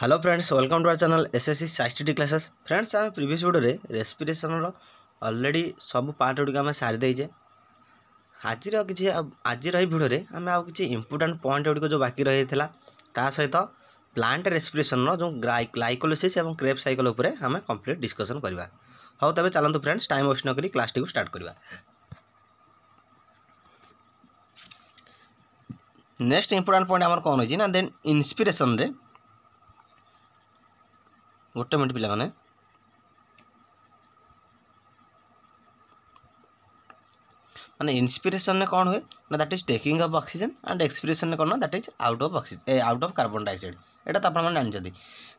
Hello friends welcome to our channel SSC সাইস্টিটি classes friends আমি previous ভিডিওরে রেসপিরেসনর অলরেডি সবু পার্ট গুড়ি আমি সারি দেইছে আজির কিছু আজির এই ভিডিওরে আমি আউ কিছু ইম্পর্টাট পয়েন্ট গুড়ি যে বাকি রয়েছে তা সহিত প্লান্ট রেসপিরেসনর যে গ্লাইকোলিসিস এবং ক্রেপ সাইকেল উপরে আমি কমপ্লিট ডিসকসন করা হো তবে চলতু ফ্রেন্ডস টাইম ওয়েস্ট নকি ক্লাসটি স্টার্ট করা নেক্সট ইম্পর্টাট পয়েন্ট আমার কম রয়েছে না দেন ইন্সপিরেসনরে ଗୋଟେ ମିନିଟ୍ ପିଲାମାନେ মানে ইন্সপিরেশনে মানে কোণ হুয়ে না that is taking of oxygen and এক্সপিরেশনে কোণ না that is out of oxygen out of carbon dioxide এটা তো আপনার জাঁচান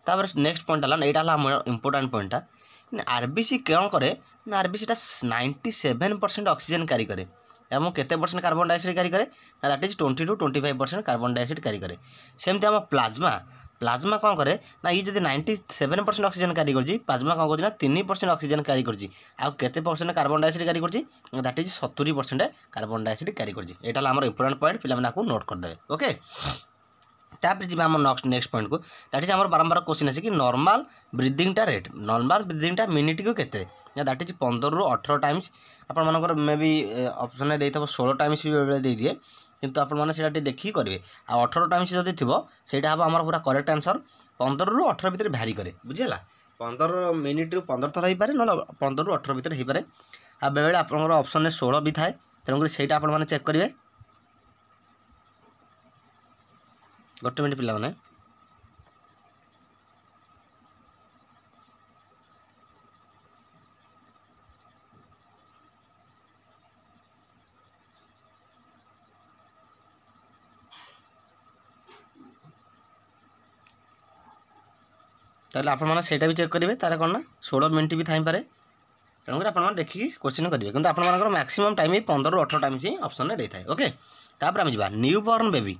তাপরে নেক্সট পয়েন্ট হল এইটা হল আমার ইম্পর্টাট পয়েন্টটা আরবিসি কেন করে না আরবিসিটা ninety seven percent oxygen carry করে এবং କେତେ ପରସେଣ୍ଟ କାର୍ବନ୍ ଡାଇଅକ୍ସାଇଡ଼ କ୍ୟାରି କରେ ନା that is twenty to twenty five percent carbon dioxide carry କରେ ସେମିତି ଆମ ପ୍ଲାଜମା ପ୍ଲାଜମା କ'ଣ କରେ ନା ଇଏ ଯଦି ninety seven percent oxygen carry କରୁଛି ପ୍ଲାଜମା କ'ଣ କରୁଛି ନା ତିନି ପରସେଣ୍ଟ ଅକ୍ସିଜେନ୍ କ୍ୟାରି କରୁଛି ଆଉ କେତେ ପରସେଣ୍ଟ କାର୍ବନ୍ ଡାଇଅକ୍ସାଇଡ଼ କ୍ୟାରି କରୁଛି ଦ୍ୟାଟ୍ ଇଜ୍ ସତୁରି ପରସେଣ୍ଟ କାର୍ବନ୍ ଡାଇଅକ୍ସାଇଡ଼ କ୍ୟାରି କରୁଛି ଏଇଟା ହେଲା ଆମର ଇମ୍ପୋର୍ଟାଣ୍ଟ ପଏଣ୍ଟ ପିଲାମାନେ ଆକୁ ନୋଟ୍ କରିଦେବେ ଓକେ ତାପରେ ଯିବା ଆମ ନେକ୍ସଟ ପଏଣ୍ଟକୁ ଦ୍ୟାଟ୍ ଇଜ୍ ଆମର ବାରମ୍ବାର କୋଶ୍ଚିନ୍ ଅଛି କି ନର୍ମାଲ୍ ବ୍ରିଦିଂଟା ରେଟ୍ ନର୍ମାଲ୍ ବ୍ରିଦିଂଟା ମିନିଟ୍କୁ କେତେ ଦ୍ୟାଟ୍ ଇଜ୍ ପନ୍ଦରରୁ ଅଠର ଟାଇମ୍ସ ଆପଣମାନଙ୍କର ମେ ବି ଅପସନ୍ରେ ଦେଇଥିବ ଷୋହଳ ଟାଇମ୍ସ ବି ବେଳେବେଳେ ଦେଇଦିଏ କିନ୍ତୁ ଆପଣମାନେ ସେଇଟା ଟିକେ ଦେଖିକି କରିବେ ଆଉ ଅଠର ଟାଇମ୍ସ ଯଦି ଥିବ ସେଇଟା ହେବ ଆମର ପୁରା କରେକ୍ଟ ଆନ୍ସର୍ ପନ୍ଦରରୁ ଅଠର ଭିତରେ ଭ୍ୟାରି କରେ ବୁଝିହେଲା ପନ୍ଦର ମିନିଟ୍ରୁ ପନ୍ଦର ଥର ହେଇପାରେ ନହେଲେ ପନ୍ଦରରୁ ଅଠର ଭିତରେ ହେଇପାରେ ଆଉ ବେଳେବେଳେ ଆପଣଙ୍କର ଅପସନ୍ରେ ଷୋହଳ ବି ଥାଏ ତେଣୁକରି ସେଇଟା ଆପଣମାନେ ଚେକ୍ କରିବେ ଗୋଟେ ମିନିଟ୍ ପିଲାମାନେ ତାହେଲେ ଆପଣମାନେ ସେଇଟା ବି ଚେକ୍ କରିବେ ତାର କ'ଣ ନା ଷୋହଳ ମିନିଟ୍ ବି ଥାଇପାରେ ତେଣୁକରି ଆପଣମାନେ ଦେଖିକି କୋଶ୍ଚିନ୍ କରିବେ କିନ୍ତୁ ଆପଣମାନଙ୍କର ମ୍ୟାକ୍ସିମମ୍ ଟାଇମ୍ ପନ୍ଦରରୁ ଅଠର ଟାଇମ୍ ହିଁ ଅପସନ୍ରେ ଦେଇଥାଏ ଓକେ ତାପରେ ଆମେ ଯିବା ନ୍ୟୁ ବର୍ନ ବେବି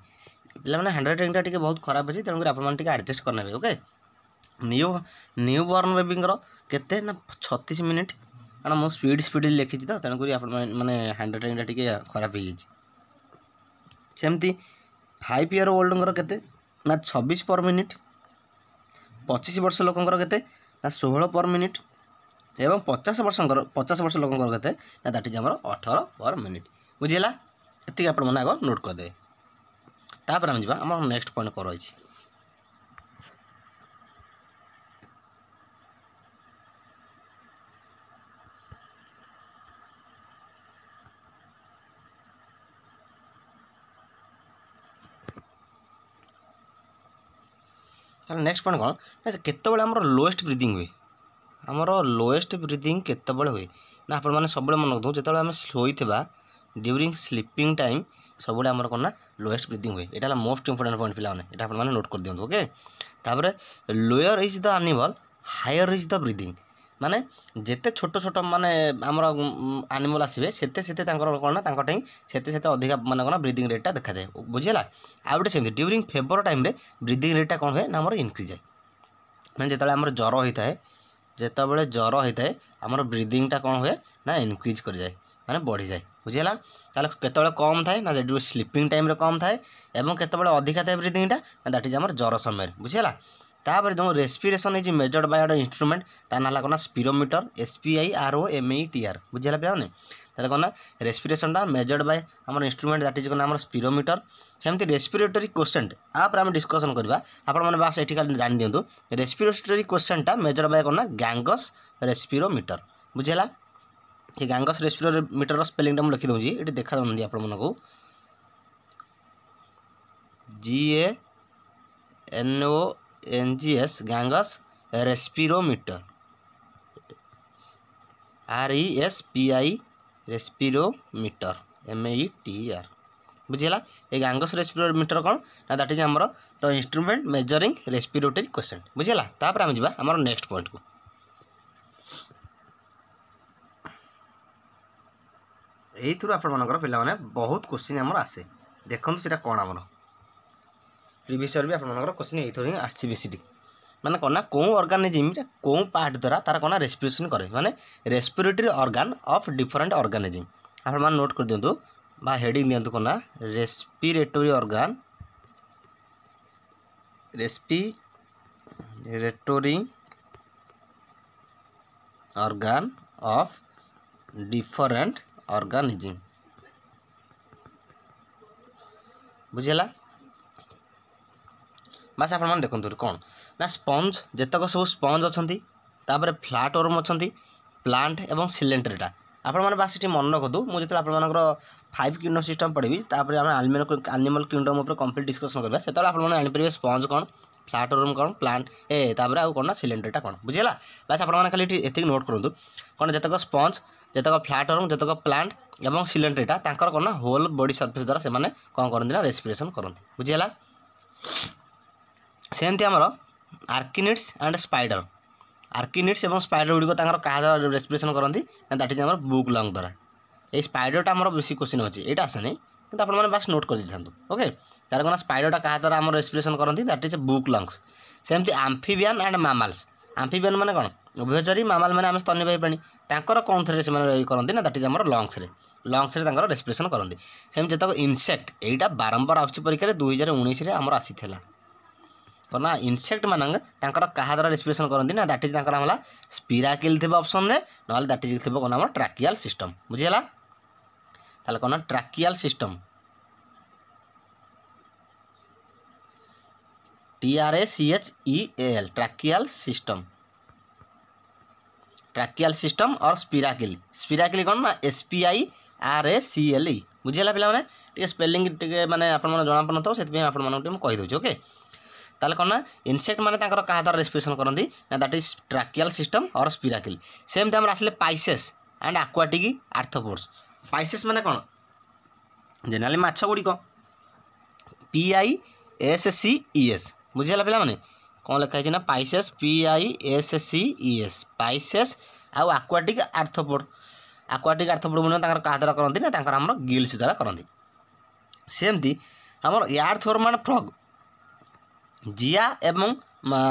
ପିଲାମାନେ ହ୍ୟାଣ୍ଡ ରାଇଟିଂଟା ଟିକେ ବହୁତ ଖରାପ ଅଛି ତେଣୁକରି ଆପଣମାନେ ଟିକେ ଆଡ଼ଜଷ୍ଟ କରିନେବେ ଓକେ ନ୍ୟୁ ନ୍ୟୁ ବର୍ଣ୍ଣ ବେବିଙ୍କର କେତେ ନା ଛତିଶ ମିନିଟ୍ କାରଣ ମୁଁ ସ୍ପିଡ଼ ସ୍ପିଡ଼ ଲେଖିଛି ତ ତେଣୁକରି ଆପଣ ମାନେ ହ୍ୟାଣ୍ଡ ରାଇଟିଂଟା ଟିକେ ଖରାପ ହେଇଯାଇଛି ସେମିତି ଫାଇଭ୍ ଇୟର୍ ଓଲ୍ଡଙ୍କର କେତେ ନା ଛବିଶ ପର୍ ମିନିଟ୍ ପଚିଶ ବର୍ଷ ଲୋକଙ୍କର କେତେ ନା ଷୋହଳ ପର୍ ମିନିଟ୍ ଏବଂ ପଚାଶ ବର୍ଷଙ୍କର ପଚାଶ ବର୍ଷ ଲୋକଙ୍କର କେତେ ନା ଦାଟ ଇଜ୍ ଆମର ଅଠର ପର୍ ମିନିଟ୍ ବୁଝିହେଲା ଏତିକି ଆପଣମାନେ ଆଗ ନୋଟ୍ କରିଦେବେ ତାପରେ ଆମେ ଯିବା ଆମର ନେକ୍ସଟ ପଏଣ୍ଟ କ'ଣ ରହିଛି ତାହେଲେ ନେକ୍ସଟ ପଏଣ୍ଟ କ'ଣ ନା କେତେବେଳେ ଆମର ଲୋଏଷ୍ଟ ବ୍ରିଦିଂ ହୁଏ ଆମର ଲୋଏଷ୍ଟ ବ୍ରିଦିଂ କେତେବେଳେ ହୁଏ ନା ଆପଣମାନେ ସବୁବେଳେ ମନେ ରଖନ୍ତୁ ଯେତେବେଳେ ଆମେ ଶୋଇଥିବା ଡ୍ୟୁରିଂ ସ୍ଲିପିଂ ଟାଇମ୍ ସବୁବେଳେ ଆମର କ'ଣ ନା ଲୋଏଷ୍ଟ ବ୍ରିଦିଂ ହୁଏ ଏଇଟା ହେଲା ମୋଷ୍ଟ ଇମ୍ପୋର୍ଟାଣ୍ଟ ପଏଣ୍ଟ ପିଲାମାନେ ଏଇଟା ଆପଣମାନେ ନୋଟ୍ କରିଦିଅନ୍ତୁ ଓକେ ତାପରେ lower is the animal higher is the breathing ମାନେ ଯେତେ ଛୋଟ ଛୋଟ ମାନେ ଆମର ଆନିମଲ୍ ଆସିବେ ସେତେ ସେତେ ତାଙ୍କର କ'ଣ ନା ତାଙ୍କ ଠାଇଁ ସେତେ ସେତେ ଅଧିକା ମାନେ କ'ଣ ବ୍ରିଦିଂ ରେଟ୍ଟା ଦେଖାଯାଏ ବୁଝିହେଲା ଆଉ ଗୋଟେ ସେମିତି ଡ୍ୟୁରିଂ ଫେବର ଟାଇମ୍ରେ ବ୍ରିଦିଂ ରେଟ୍ଟା କ'ଣ ହୁଏ ନା ଆମର ଇନକ୍ରିଜ୍ ହୁଏ ମାନେ ଯେତେବେଳେ ଆମର ଜ୍ୱର ହୋଇଥାଏ ଯେତେବେଳେ ଜ୍ୱର ହୋଇଥାଏ ଆମର ବ୍ରିଦିଂଟା କ'ଣ ହୁଏ ନା ଇନକ୍ରିଜ୍ କରିଯାଏ ମାନେ ବଢ଼ିଯାଏ ବୁଝିହେଲା ତାହେଲେ କେତେବେଳେ କମ୍ ଥାଏ ନା ଯେଉଁ ସ୍ଲିପିଂ ଟାଇମ୍ରେ କମ୍ ଥାଏ ଏବଂ କେତେବେଳେ ଅଧିକା ଥାଏ ବ୍ରିଦିଂଟା ନା ଦ୍ୟାଟ୍ ଇଜ୍ ଆମର ଜ୍ୱର ସମୟରେ ବୁଝିହେଲା ତାପରେ ଯେଉଁ ରେସ୍ପିରେସନ୍ ଇଜ୍ ମେଜର୍ଡ଼ ବାଇ ଗୋଟେ ଇନ୍ଷ୍ଟ୍ରୁମେଣ୍ଟ ତା ନାଁ ହେଲା କ'ଣ spirometer S P I R O M E T R ବୁଝିହେଲା ପିଲାମାନେ ତାହେଲେ କ'ଣ ନା ରେସ୍ପିରେସନ୍ଟା ମେଜର୍ଡ଼ ବାଇ ଆମର ଇନ୍ଷ୍ଟ୍ରୁମେଣ୍ଟ ଦ୍ୟାଟ୍ ଇଜ୍ କ'ଣ ଆମର ସ୍ପିରୋମିଟର ସେମିତି ରେସ୍ପିରେଟୋରୀ କୋସେଣ୍ଟ ଆପରେ ଆମେ ଡିସ୍କସନ୍ କରିବା ଆପଣମାନେ ବାସ୍ ଏଠି ଖାଲି ଜାଣିଦିଅନ୍ତୁ ରେସ୍ପିରେଟୋରୀ କୋସେଣ୍ଟଟା ମେଜର୍ଡ଼ ବାଇ କ'ଣ ନା ଗ୍ୟାଙ୍ଗସ୍ ରେସ୍ପିରୋମିଟର ବୁଝିହେଲା ଏ ଗାଙ୍ଗସ ଗ୍ୟାଙ୍ଗସ୍ ମିଟର ସ୍ପେଲିଂଟା ମୁଁ ଲେଖିଦେଉଛି ଏଠି ଦେଖାଯାଉନାହାନ୍ତି ଆପଣମାନଙ୍କୁ G A N O N G S respiro respirometer R E S P I respiro respirometer M E T R ବୁଝିହେଲା ଏ ଗ୍ୟାଙ୍ଗସ୍ ରେସ୍ପିରୋମିଟର କ'ଣ ନା ଦ୍ୟାଟ୍ ଇଜ୍ ଆମର ଦ ଇନ୍ଷ୍ଟ୍ରୁମେଣ୍ଟ ମେଜରିଂ ରେସ୍ପିରୋଟେରୀ କ୍ୱେସନ୍ ବୁଝିହେଲା ତାପରେ ଆମେ ଯିବା ଆମର ନେକ୍ସଟ ପଏଣ୍ଟକୁ ଏଇଥିରୁ ଆପଣମାନଙ୍କର ପିଲାମାନେ ବହୁତ କୋଶ୍ଚିନ୍ ଆମର ଆସେ ଦେଖନ୍ତୁ ସେଇଟା କ'ଣ ଆମର ପ୍ରିଭିୟସ୍ ଇୟର୍ ବି ଆପଣମାନଙ୍କର କୋଶ୍ଚିନ୍ ଏଇଥିରୁ ହିଁ ଆସିଛି ବେଶୀଟି ମାନେ କ'ଣ ନା କେଉଁ ଅର୍ଗାନିଜିମ୍ରେ କେଉଁ ପାର୍ଟ ଦ୍ୱାରା ତା'ର କ'ଣ ରେସ୍ପିରେସନ୍ କରେ ମାନେ respiratory organ of different organism ଆପଣମାନେ ନୋଟ୍ କରିଦିଅନ୍ତୁ ବା ହେଡ଼ିଂ ଦିଅନ୍ତୁ କ'ଣ ନା respiratory organ respiratory organ of different organism ବୁଝିହେଲା ବାସ୍ ଆପଣମାନେ ଦେଖନ୍ତୁ କ'ଣ ନା ସ୍ପଞ୍ଜ ଯେତକ ସବୁ ସ୍ପଞ୍ଜ ଅଛନ୍ତି ତାପରେ ଫ୍ଲାଟ୍ ଓରମ୍ ଅଛନ୍ତି ପ୍ଲାଣ୍ଟ ଏବଂ ସିଲେଣ୍ଟରଟା ଆପଣମାନେ ବାସ୍ ସେଠି ମନେ ରଖନ୍ତୁ ମୁଁ ଯେତେବେଳେ ଆପଣମାନଙ୍କର ଫାଇଭ୍ କିଙ୍ଗଡ଼ମ୍ ସିଷ୍ଟମ୍ ପଢ଼ିବି ତାପରେ ଆମେ ଆନିମାଲ ଆନିମାଲ୍ କିଙ୍ଗଡ଼ମ୍ ଉପରେ କମ୍ପ୍ଲିଟ୍ ଡିସ୍କସନ୍ କରିବା ସେତେବେଳେ ଆପଣମାନେ ଜାଣିପାରିବେ ସ୍ପଞ୍ଜ କ'ଣ ଫ୍ଲାଟ୍ ରୁମ୍ କ'ଣ ପ୍ଲାଣ୍ଟ ଏ ତାପରେ ଆଉ କ'ଣ ନା ସିଲିଣ୍ଡରଟା କ'ଣ ବୁଝିଲା ବାସ୍ ଆପଣମାନେ ଖାଲି ଏଠି ଏତିକି ନୋଟ୍ କରନ୍ତୁ କ'ଣ ଯେତେକ ସ୍ପଞ୍ଜ ଯେତେକ ଫ୍ଲାଟରମ୍ ଯେତେକ ପ୍ଲାଣ୍ଟ ଏବଂ ସିଲିଣ୍ଡ୍ରିଟା ତାଙ୍କର କ'ଣ ହୋଲ୍ ବଡ଼ି ସର୍ଫେସ୍ ଦ୍ୱାରା ସେମାନେ କ'ଣ କରନ୍ତି ନା ରେସ୍ପିରେସନ୍ କରନ୍ତି ବୁଝିହେଲା ସେମିତି ଆମର ଆର୍କିନିଟ୍ସ ଆଣ୍ଡ ସ୍ପାଇଡ଼ର ଆର୍କିନିଟ୍ସ ଏବଂ ସ୍ପାଇଡ଼ର ଗୁଡ଼ିକ ତାଙ୍କର କାହା ଦ୍ୱାରା ରେସ୍ପିରେସନ୍ କରନ୍ତି ନା ଦ୍ୟାଟ୍ ଇଜ୍ ଆମର ବୁକ୍ ଲଙ୍ଗ ଦ୍ୱାରା ଏଇ ସ୍ପାଇଡ଼ରଟା ଆମର ବେଶୀ କୋଶ୍ଚିନ୍ ଅଛି ଏଇଟା ଆସେନି କିନ୍ତୁ ଆପଣମାନେ ବାସ୍ ନୋଟ୍ କରିଦେଇଥାନ୍ତୁ ଓକେ ତା'ର କ'ଣ ସ୍ପାଇଡ଼ରଟା କାହା ଦ୍ୱାରା ଆମର ରେସ୍ପିରେସନ୍ କରନ୍ତି ଦ୍ୟାଟ୍ ଇଜ୍ ବୁକ୍ ଲଙ୍ଗସ୍ ସେମିତି ଆମ୍ଫିବିଆନ୍ ଆଣ୍ଡ ମାମାଲ୍ସ ଆମ୍ଫିବିଆନ୍ ମାନେ କ'ଣ ଉଭୟଚରୀ ମାମାଲ ମାନେ ଆମେ ସ୍ତନ୍ୟବାୟୀ ପ୍ରାଣୀ ତାଙ୍କର କେଉଁଥିରେ ସେମାନେ କରନ୍ତି ନା ଦ୍ୟାଟ୍ ଇଜ୍ ଆମର ଲଙ୍ଗସରେ ଲଙ୍ଗସରେ ତାଙ୍କର ରେସ୍ପିରେସନ୍ କରନ୍ତି ସେମିତି ଯେତେକ ଇନସେକ୍ଟ ଏଇଟା ବାରମ୍ବାର ଆସୁଛି ପରୀକ୍ଷାରେ ଦୁଇ ହଜାର ଉଣେଇଶରେ ଆମର ଆସିଥିଲା କ'ଣ ନା ଇନସେକ୍ଟ ମାନଙ୍କ ତାଙ୍କର କାହା ଦ୍ୱାରା ରେସ୍ପିରେସନ୍ କରନ୍ତି ନା ଦ୍ୟାଟ୍ ଇଜ୍ ତାଙ୍କର ହେଲା ସ୍ପିରାକିଲ୍ ଥିବ ଅପସନ୍ରେ ନହେଲେ ଦ୍ୟାଟ୍ ଇଜ୍ ଥିବ କ'ଣ ଆମର ଟ୍ରାକିଆଲ୍ ସିଷ୍ଟମ୍ ବୁଝିହେଲା ତାହେଲେ କ'ଣ tracheal system T R A C H E A L tracheal system tracheal system और स्पिराकिल स्पिराकिल कौन e. ना S P I R A C L E बुझेगा पे टे स्पेलींग मैंने मैंने आपन तो से आपदेवि ओके ताल कौन ना इनसेक्ट मैंने क्या द्वारा रेस्पिरेसन करती ना दैट इज ट्राकियल सिस्टम और स्पिराकिल सेमती आम आसे Pisces and aquatic arthropods Pisces मैंने कौन जेनेली मछ गुड़िक P I S C S ବୁଝିଗଲା ପିଲାମାନେ କ'ଣ ଲେଖା ହେଇଛି ନା Pisces P I S C E S Pisces ଆଉ ଆକ୍ୱାଟିକ୍ ଆର୍ଥୋପୋଡ଼ ଆକ୍ୱାଟିକ୍ ଆର୍ଥୋପୋଡ଼ ଗୁଡ଼ିକ ତାଙ୍କର କାହା ଦ୍ୱାରା କରନ୍ତି ନା ତାଙ୍କର ଆମର ଗିଲ୍ସ ଦ୍ୱାରା କରନ୍ତି ସେମିତି ଆମର ୟାର୍ ଥୋରମାନ ଫ୍ରଗ୍ ଜିଆ ଏବଂ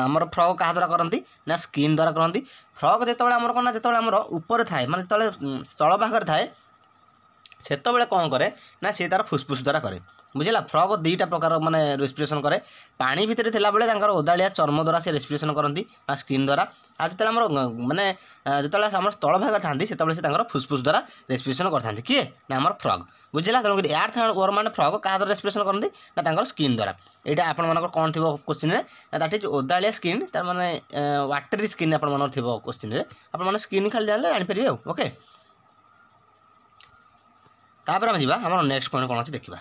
ଆମର ଫ୍ରଗ୍ କାହା ଦ୍ୱାରା କରନ୍ତି ନା ସ୍କିନ୍ ଦ୍ୱାରା କରନ୍ତି ଫ୍ରଗ୍ ଯେତେବେଳେ ଆମର କ'ଣ ନା ଯେତେବେଳେ ଆମର ଉପରେ ଥାଏ ମାନେ ଯେତେବେଳେ ସ୍ଥଳ ଭାଗରେ ଥାଏ ସେତେବେଳେ କ'ଣ କରେ ନା ସେ ତା'ର ଫୁସ୍ଫୁସ୍ ଦ୍ୱାରା କରେ ବୁଝିଲା ଫ୍ରକ୍ ଦୁଇଟା ପ୍ରକାର ମାନେ ରେସ୍ପିରେସନ୍ କରେ ପାଣି ଭିତରେ ଥିଲାବେଳେ ତାଙ୍କର ଓଦାଳିଆ ଚର୍ମ ଦ୍ୱାରା ସେ ରେସ୍ପିରେସନ୍ କରନ୍ତି ବା ସ୍କିନ୍ ଦ୍ୱାରା ଆଉ ଯେତେବେଳେ ଆମର ମାନେ ଯେତେବେଳେ ଆମର ସ୍ଥଳ ଭାଗରେ ଥାନ୍ତି ସେତେବେଳେ ସେ ତାଙ୍କର ଫୁସ୍ଫୁସ୍ ଦ୍ୱାରା ରେସ୍ପିରେସନ୍ କରିଥାନ୍ତି କିଏ ନା ଆମର ଫ୍ରଗ୍ ବୁଝିଲା ତେଣୁକରି ଏୟାର ୱର୍ ମାନେ ଫ୍ରଗ୍ କାହା ଦ୍ୱାରା ରେସ୍ପିରେସନ୍ କରନ୍ତି ନା ତାଙ୍କର ସ୍କିନ୍ ଦ୍ୱାରା ଏଇଟା ଆପଣମାନଙ୍କର କ'ଣ ଥିବ କୋଶ୍ଚିନ୍ରେ ନା ଦାଟ୍ ଇଜ୍ ଓଦାଳିଆ ସ୍କିନ୍ ତାର ମାନେ ୱାଟେରୀ ସ୍କିନ୍ ଆପଣମାନଙ୍କର ଥିବ କୋଶ୍ଚିନ୍ରେ ଆପଣମାନେ ସ୍କିନ୍ ଖାଲି ଜାଣିଲେ ଜାଣିପାରିବେ ଆଉ ଓକେ ତାପରେ ଆମେ ଯିବା ଆମର ନେକ୍ସଟ ପଏଣ୍ଟ କ'ଣ ଅଛି ଦେଖିବା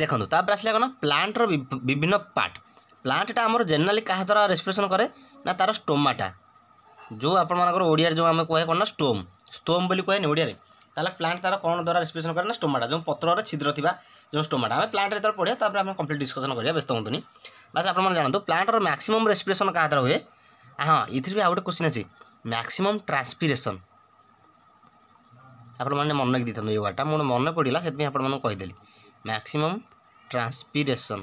ଦେଖନ୍ତୁ ତାପରେ ଆସିଲା କ'ଣ ପ୍ଲାଣ୍ଟର ବିଭିନ୍ନ ପାର୍ଟ ପ୍ଲାଣ୍ଟଟା ଆମର ଜେନେରାଲି କାହା ଦ୍ୱାରା ରେସ୍ପିରେସନ୍ କରେ ନା ତା'ର ଷ୍ଟୋମାଟା ଯେଉଁ ଆପଣମାନଙ୍କର ଓଡ଼ିଆରେ ଯେଉଁ ଆମେ କୁହେ କ'ଣ ନା ଷ୍ଟୋମ୍ ଷ୍ଟୋମ୍ ବୋଲି କୁହେନି ଓଡ଼ିଆରେ ତାହେଲେ ପ୍ଲାଣ୍ଟ ତା'ର କ'ଣ ଦ୍ୱାରା ରେସ୍ପିରେସନ୍ କରେ ନା ଷ୍ଟୋମାଟା ଯେଉଁ ପତ୍ରରେ ଛିଦ୍ର ଥିବା ଯେଉଁ ଷ୍ଟୋମାଟା ଆମେ ପ୍ଲାଣ୍ଟ ଯେତେବେଳେ ପଢ଼ିବା ତାପରେ ଆମେ କମ୍ପ୍ଲିଟ୍ ଡିସ୍କସନ୍ କରିବା ବ୍ୟସ୍ତ ହୁଅନ୍ତୁନି ବାସ୍ ଆପଣମାନେ ଜାଣନ୍ତୁ ପ୍ଲାଣ୍ଟର ମ୍ୟାକ୍ସିମମ୍ ରେସ୍ପିରେସନ୍ କାହା ଦ୍ୱାରା ହୁଏ ହଁ ଏଥିରେ ବି ଆଉ ଗୋଟେ କୋଶ୍ଚିନ୍ ଅଛି ମ୍ୟାକ୍ସିମମ୍ ଟ୍ରାନ୍ସପିରେସନ୍ ଆପଣମାନେ ମନେ ରଖି ଦେଇଥାନ୍ତୁ ଏଇ ୱାର୍ଡ଼ଟା ମୋର ମନେ ପଡ଼ିଲା ସେଥିପାଇଁ ଆପଣମାନଙ୍କୁ କହିଦେଲି maximum transpiration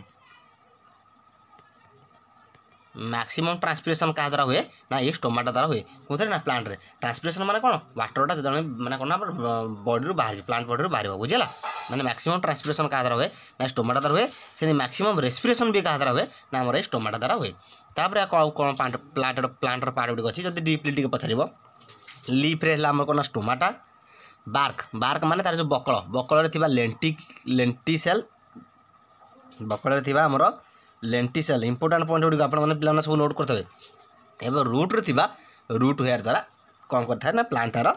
ম্যাক্সিমম ট্রান্সপিরেসন কাহা দ্বারা হুয়ে না এই স্টোমাটা দ্বারা হুয়ে কোথায় না প্লান্টরে ট্রান্সপিরেসন মানে কোণ ওয়াটরটা যেত মানে কোণ বডিরু বাহারি প্লান্ট বডিরু বাহার বুঝলা মানে ম্যাক্সিমম ট্রান্সপিরেসন কাহা দ্বারা হুয়ে না স্টোমাটা দ্বারা হুয়ে সেমি ম্যাক্সিমম রেসপিরেসন বি কাহা দ্বারা হুয়ে না আমার এই স্টোমাটা দ্বারা হুয়ে তাপরে আউ কোণ প্লান্টর প্লান্টর পার্ট গুড়ি অছি যদি ডিপলি টিকে পচারিব লিফ্রে হল আমার কোণ স্টোমাটা ବାର୍କ ବାର୍କ ମାନେ ତା'ର ଯେଉଁ ବକଳ ବକଳରେ ଥିବା ଲେଣ୍ଟି ଲେଣ୍ଟି ସେଲ୍ ବକଳରେ ଥିବା ଆମର ଲେଣ୍ଟି ସେଲ୍ ଇମ୍ପୋର୍ଟାଣ୍ଟ ପଏଣ୍ଟ ଗୁଡ଼ିକ ଆପଣମାନେ ପିଲାମାନେ ସବୁ ନୋଟ୍ କରିଥିବେ ଏବଂ ରୁଟ୍ରେ ଥିବା ରୁଟ୍ ହେୟାର ଦ୍ୱାରା କ'ଣ କରିଥାଏ ନା ପ୍ଲାଣ୍ଟ ତା'ର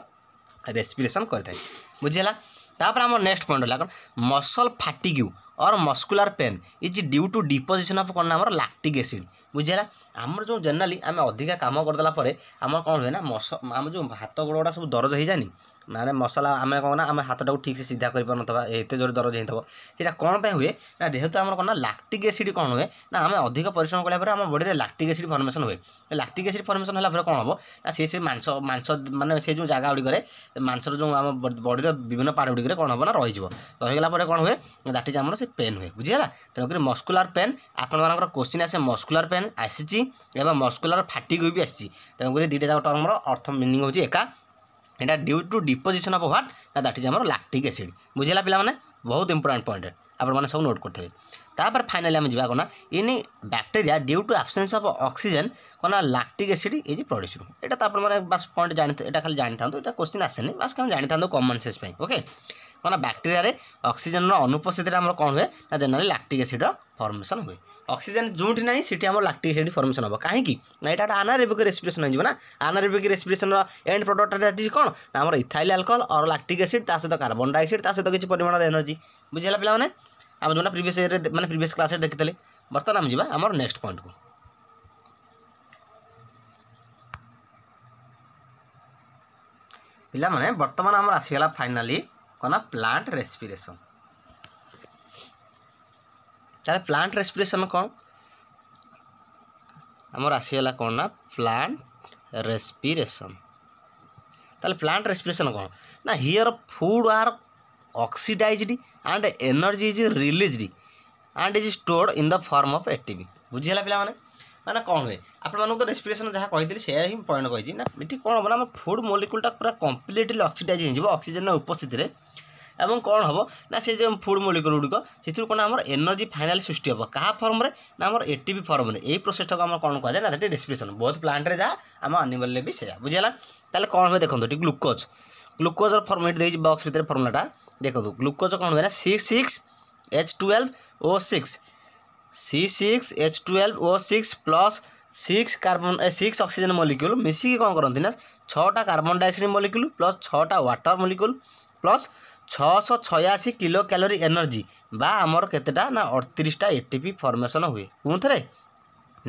ରେସ୍ପିରେସନ୍ କରିଥାଏ ବୁଝିହେଲା ତାପରେ ଆମର ନେକ୍ସଟ ପଏଣ୍ଟ ହେଲା କ'ଣ muscle fatigue or muscular pain is due to deposition of କ'ଣ ଆମର ଲାକ୍ଟିକ୍ ଏସିଡ଼୍ ବୁଝିହେଲା ଆମର ଯେଉଁ ଜେନେରାଲି ଆମେ ଅଧିକା କାମ କରିଦେଲା ପରେ ଆମର କ'ଣ ହୁଏ ନା ମସ ଆମ ଯେଉଁ ହାତ ଗୋଡ଼ ଗୁଡ଼ା ସବୁ ଦରଜ ହେଇଯାଏନି ମାନେ ମସଲା ଆମେ କ'ଣ ନା ଆମେ ହାତଟାକୁ ଠିକ୍ସେ ସିଧା କରିପାରୁନଥିବା ଏତେ ଜୋର ଦରଜ ହେଇଥିବ ସେଇଟା କ'ଣ ପାଇଁ ହୁଏ ନା ଯେହେତୁ ଆମର କ'ଣ ନା ଲାକ୍ଟିକ୍ ଏସିଡ଼୍ କ'ଣ ହୁଏ ନା ଆମେ ଅଧିକ ପରିଶ୍ରମ କଲା ପରେ ଆମ ବଡ଼ିରେ ଲାକ୍ଟିକ୍ ଏସିଡ଼୍ ଫର୍ମେସନ୍ ହୁଏ ଲାକ୍ଟିକ୍ ଏସିଡ଼୍ ଫର୍ମେସନ୍ ହେଲା ପରେ କ'ଣ ହେବ ନା ସେ ସେ ମାଂସ ମାଂସ ମାନେ ସେ ଯେଉଁ ଜାଗା ଗୁଡ଼ିକରେ ମାଂସର ଯେଉଁ ଆମ ବଡ଼ିର ବିଭିନ୍ନ ପାର୍ଟ ଗୁଡ଼ିକରେ କ'ଣ ହେବ ନା ରହିଯିବ ରହିଗଲା ପରେ କ'ଣ ହୁଏ ଦ୍ୟାଟ୍ ଇଜ୍ ଆମର ସେ ପେନ୍ ହୁଏ ବୁଝିହେଲା ତେଣୁକରି ମସ୍କୁଲାର ପେନ୍ ଆପଣମାନଙ୍କର କୋଶ୍ଚିନ୍ ଆସେ ମସ୍କୁଲାର ପେନ୍ ଆସିଛି ଏବଂ ମସ୍କୁଲାର ଫାଟିଗ୍ ବି ଆସିଛି ତେଣୁକରି ଦୁଇଟା ଯାକ ଟର୍ମର ଅର୍ଥ ମିନିଂ ହେଉଛି ଏକା এটা due to deposition of what না দ্যাট ইজ আমার ল্যাকটিক এসিড বুঝলা পিলা মানে বহুত ইম্পর্টাট পয়েন্ট আপন মানে সব নোট করতে তাপরে ফাইনালি আমি যা কোন in bacteria due to absence of oxygen কোন ল্যাকটিক এসিড ইজ প্রডিউসড এটা তো আপনার বাস পয়েন্ট জানি এটা খালি জানি থাকে এটা কোশ্চিন আসেনি বাস কেন জানি থাকে কমন সেন্স ওকে କ'ଣ ବ୍ୟାକ୍ଟେରିଆରେ ଅକ୍ସିଜେନର ଅନୁପସ୍ଥିତିରେ ଆମର କ'ଣ ହୁଏ ନା ଜେନେରାଲି ଲାକ୍ଟିକ୍ ଏସିଡ଼ର ଫର୍ମେସନ୍ ହୁଏ ଅକ୍ସିଜେନ୍ ଯେଉଁଠି ନାହିଁ ସେଠି ଆମର ଲାକ୍ଟିକ୍ ଏସିଡ଼ ଫର୍ମେସନ୍ ହେବ କାହିଁକି ନା ଏଇଟା ଗୋଟେ ଆନାରେବିକ୍ ରେସ୍ପିରେସନ୍ ହେଇଯିବ ନା ଆନାରେବିକ୍ ରେସ୍ପିରେସନ୍ର ଏଣ୍ଡ ପ୍ରଡ଼କ୍ଟଟା ହେଉଛି କ'ଣ ନା ଆମର ethyl alcohol or lactic acid ତା ସହିତ କାର୍ବନ୍ ଡାଇଅକ୍ସାଇଡ଼ ତା ସହିତ କିଛି ପରିମାଣର ଏନର୍ଜି ବୁଝିହେଲା ପିଲାମାନେ ଆମେ ଯେଉଁଟା ପ୍ରିଭିୟସ୍ ଇୟରେ ମାନେ ପ୍ରିଭିୟସ୍ କ୍ଲାସ୍ରେ ଦେଖିଥିଲେ ବର୍ତ୍ତମାନ ଆମେ ଯିବା ଆମର ନେକ୍ସଟ ପଏଣ୍ଟକୁ ପିଲାମାନେ ବର୍ତ୍ତମାନ ଆମର ଆସିଗଲା ଫାଇନାଲି कौन प्लांट रेस्पिरेशन ତାହେଲେ ପ୍ଲାଣ୍ଟ ରେସ୍ପିରେସନ୍ କ'ଣ ଆମର ଆସିଗଲା କ'ଣ ନା ପ୍ଲାଣ୍ଟ ରେସ୍ପିରେସନ୍ ତାହେଲେ ପ୍ଲାଣ୍ଟ ରେସ୍ପିରେସନ୍ କ'ଣ ନା here food are oxidized and energy is released and is stored in the form of ATP ବୁଝିହେଲା ପିଲାମାନେ ମାନେ କ'ଣ ହୁଏ ଆପଣମାନଙ୍କୁ ତ ରେସ୍ପିରେସନ୍ ଯାହା କହିଥିଲି ସେୟା ହିଁ ପଏଣ୍ଟ କହିଛି ନା ଏଠି କ'ଣ ହେବ ନା ଆମ ଫୁଡ଼୍ ମୋଲିକୁଲଟା ପୁରା କମ୍ପ୍ଲିଟଲି ଅକ୍ସିଡାଇଜ୍ ହେଇଯିବ ଅକ୍ସିଜେନ୍ର ଉପସ୍ଥିତିରେ ଏବଂ କ'ଣ ହେବ ନା ସେ ଯେଉଁ ଫୁଡ଼୍ ମୌଳିକ ଗୁଡ଼ିକ ସେଥିରୁ କ'ଣ ଆମର ଏନର୍ଜି ଫାଇନାଲି ସୃଷ୍ଟି ହେବ କାହା ଫର୍ମରେ ନା ଆମର ଏ ଟି ପି ଫର୍ମରେ ଏଇ ପ୍ରୋସେସ୍ଟାକୁ ଆମର କ'ଣ କୁହାଯାଏ ନା ଦେଟ୍ ରେସ୍ପିରେସନ୍ ବହୁତ ପ୍ଲାଣ୍ଟରେ ଯାହା ଆମ ଆନିମଲ୍ରେ ବି ସେଇଆ ବୁଝିହେଲା ତାହେଲେ କ'ଣ ହୁଏ ଦେଖନ୍ତୁ ଏଠି ଗ୍ଲୁକୋଜ୍ ଗ୍ଲୁକୋଜ୍ର ଫର୍ମେଟ୍ ଦେଇଛି ବକ୍ସ ଭିତରେ ଫର୍ମୁଲାଟା ଦେଖନ୍ତୁ ଗ୍ଲୁକୋଜ୍ କ'ଣ ହୁଏ ନା six six H twelve O six C six H twelve O six plus six carbon six oxygen molecule ମିଶିକି କ'ଣ କରନ୍ତି ନା ଛଅଟା କାର୍ବନ୍ ଡାଇଅକ୍ସାଇଡ଼୍ ମଲିକ୍ୟୁଲ୍ ପ୍ଲସ୍ ଛଅଟା ୱାଟର୍ ମଲିକ୍ୟୁଲ୍ ପ୍ଲସ୍ ଛଅଶହ ଛୟାଅଶୀ କିଲୋ କ୍ୟାଲୋରୀ ଏନର୍ଜି ବା ଆମର କେତେଟା ନା ଅଡ଼ତିରିଶଟା ଏ ଟି ପି ଫର୍ମେସନ୍ ହୁଏ କେଉଁଥିରେ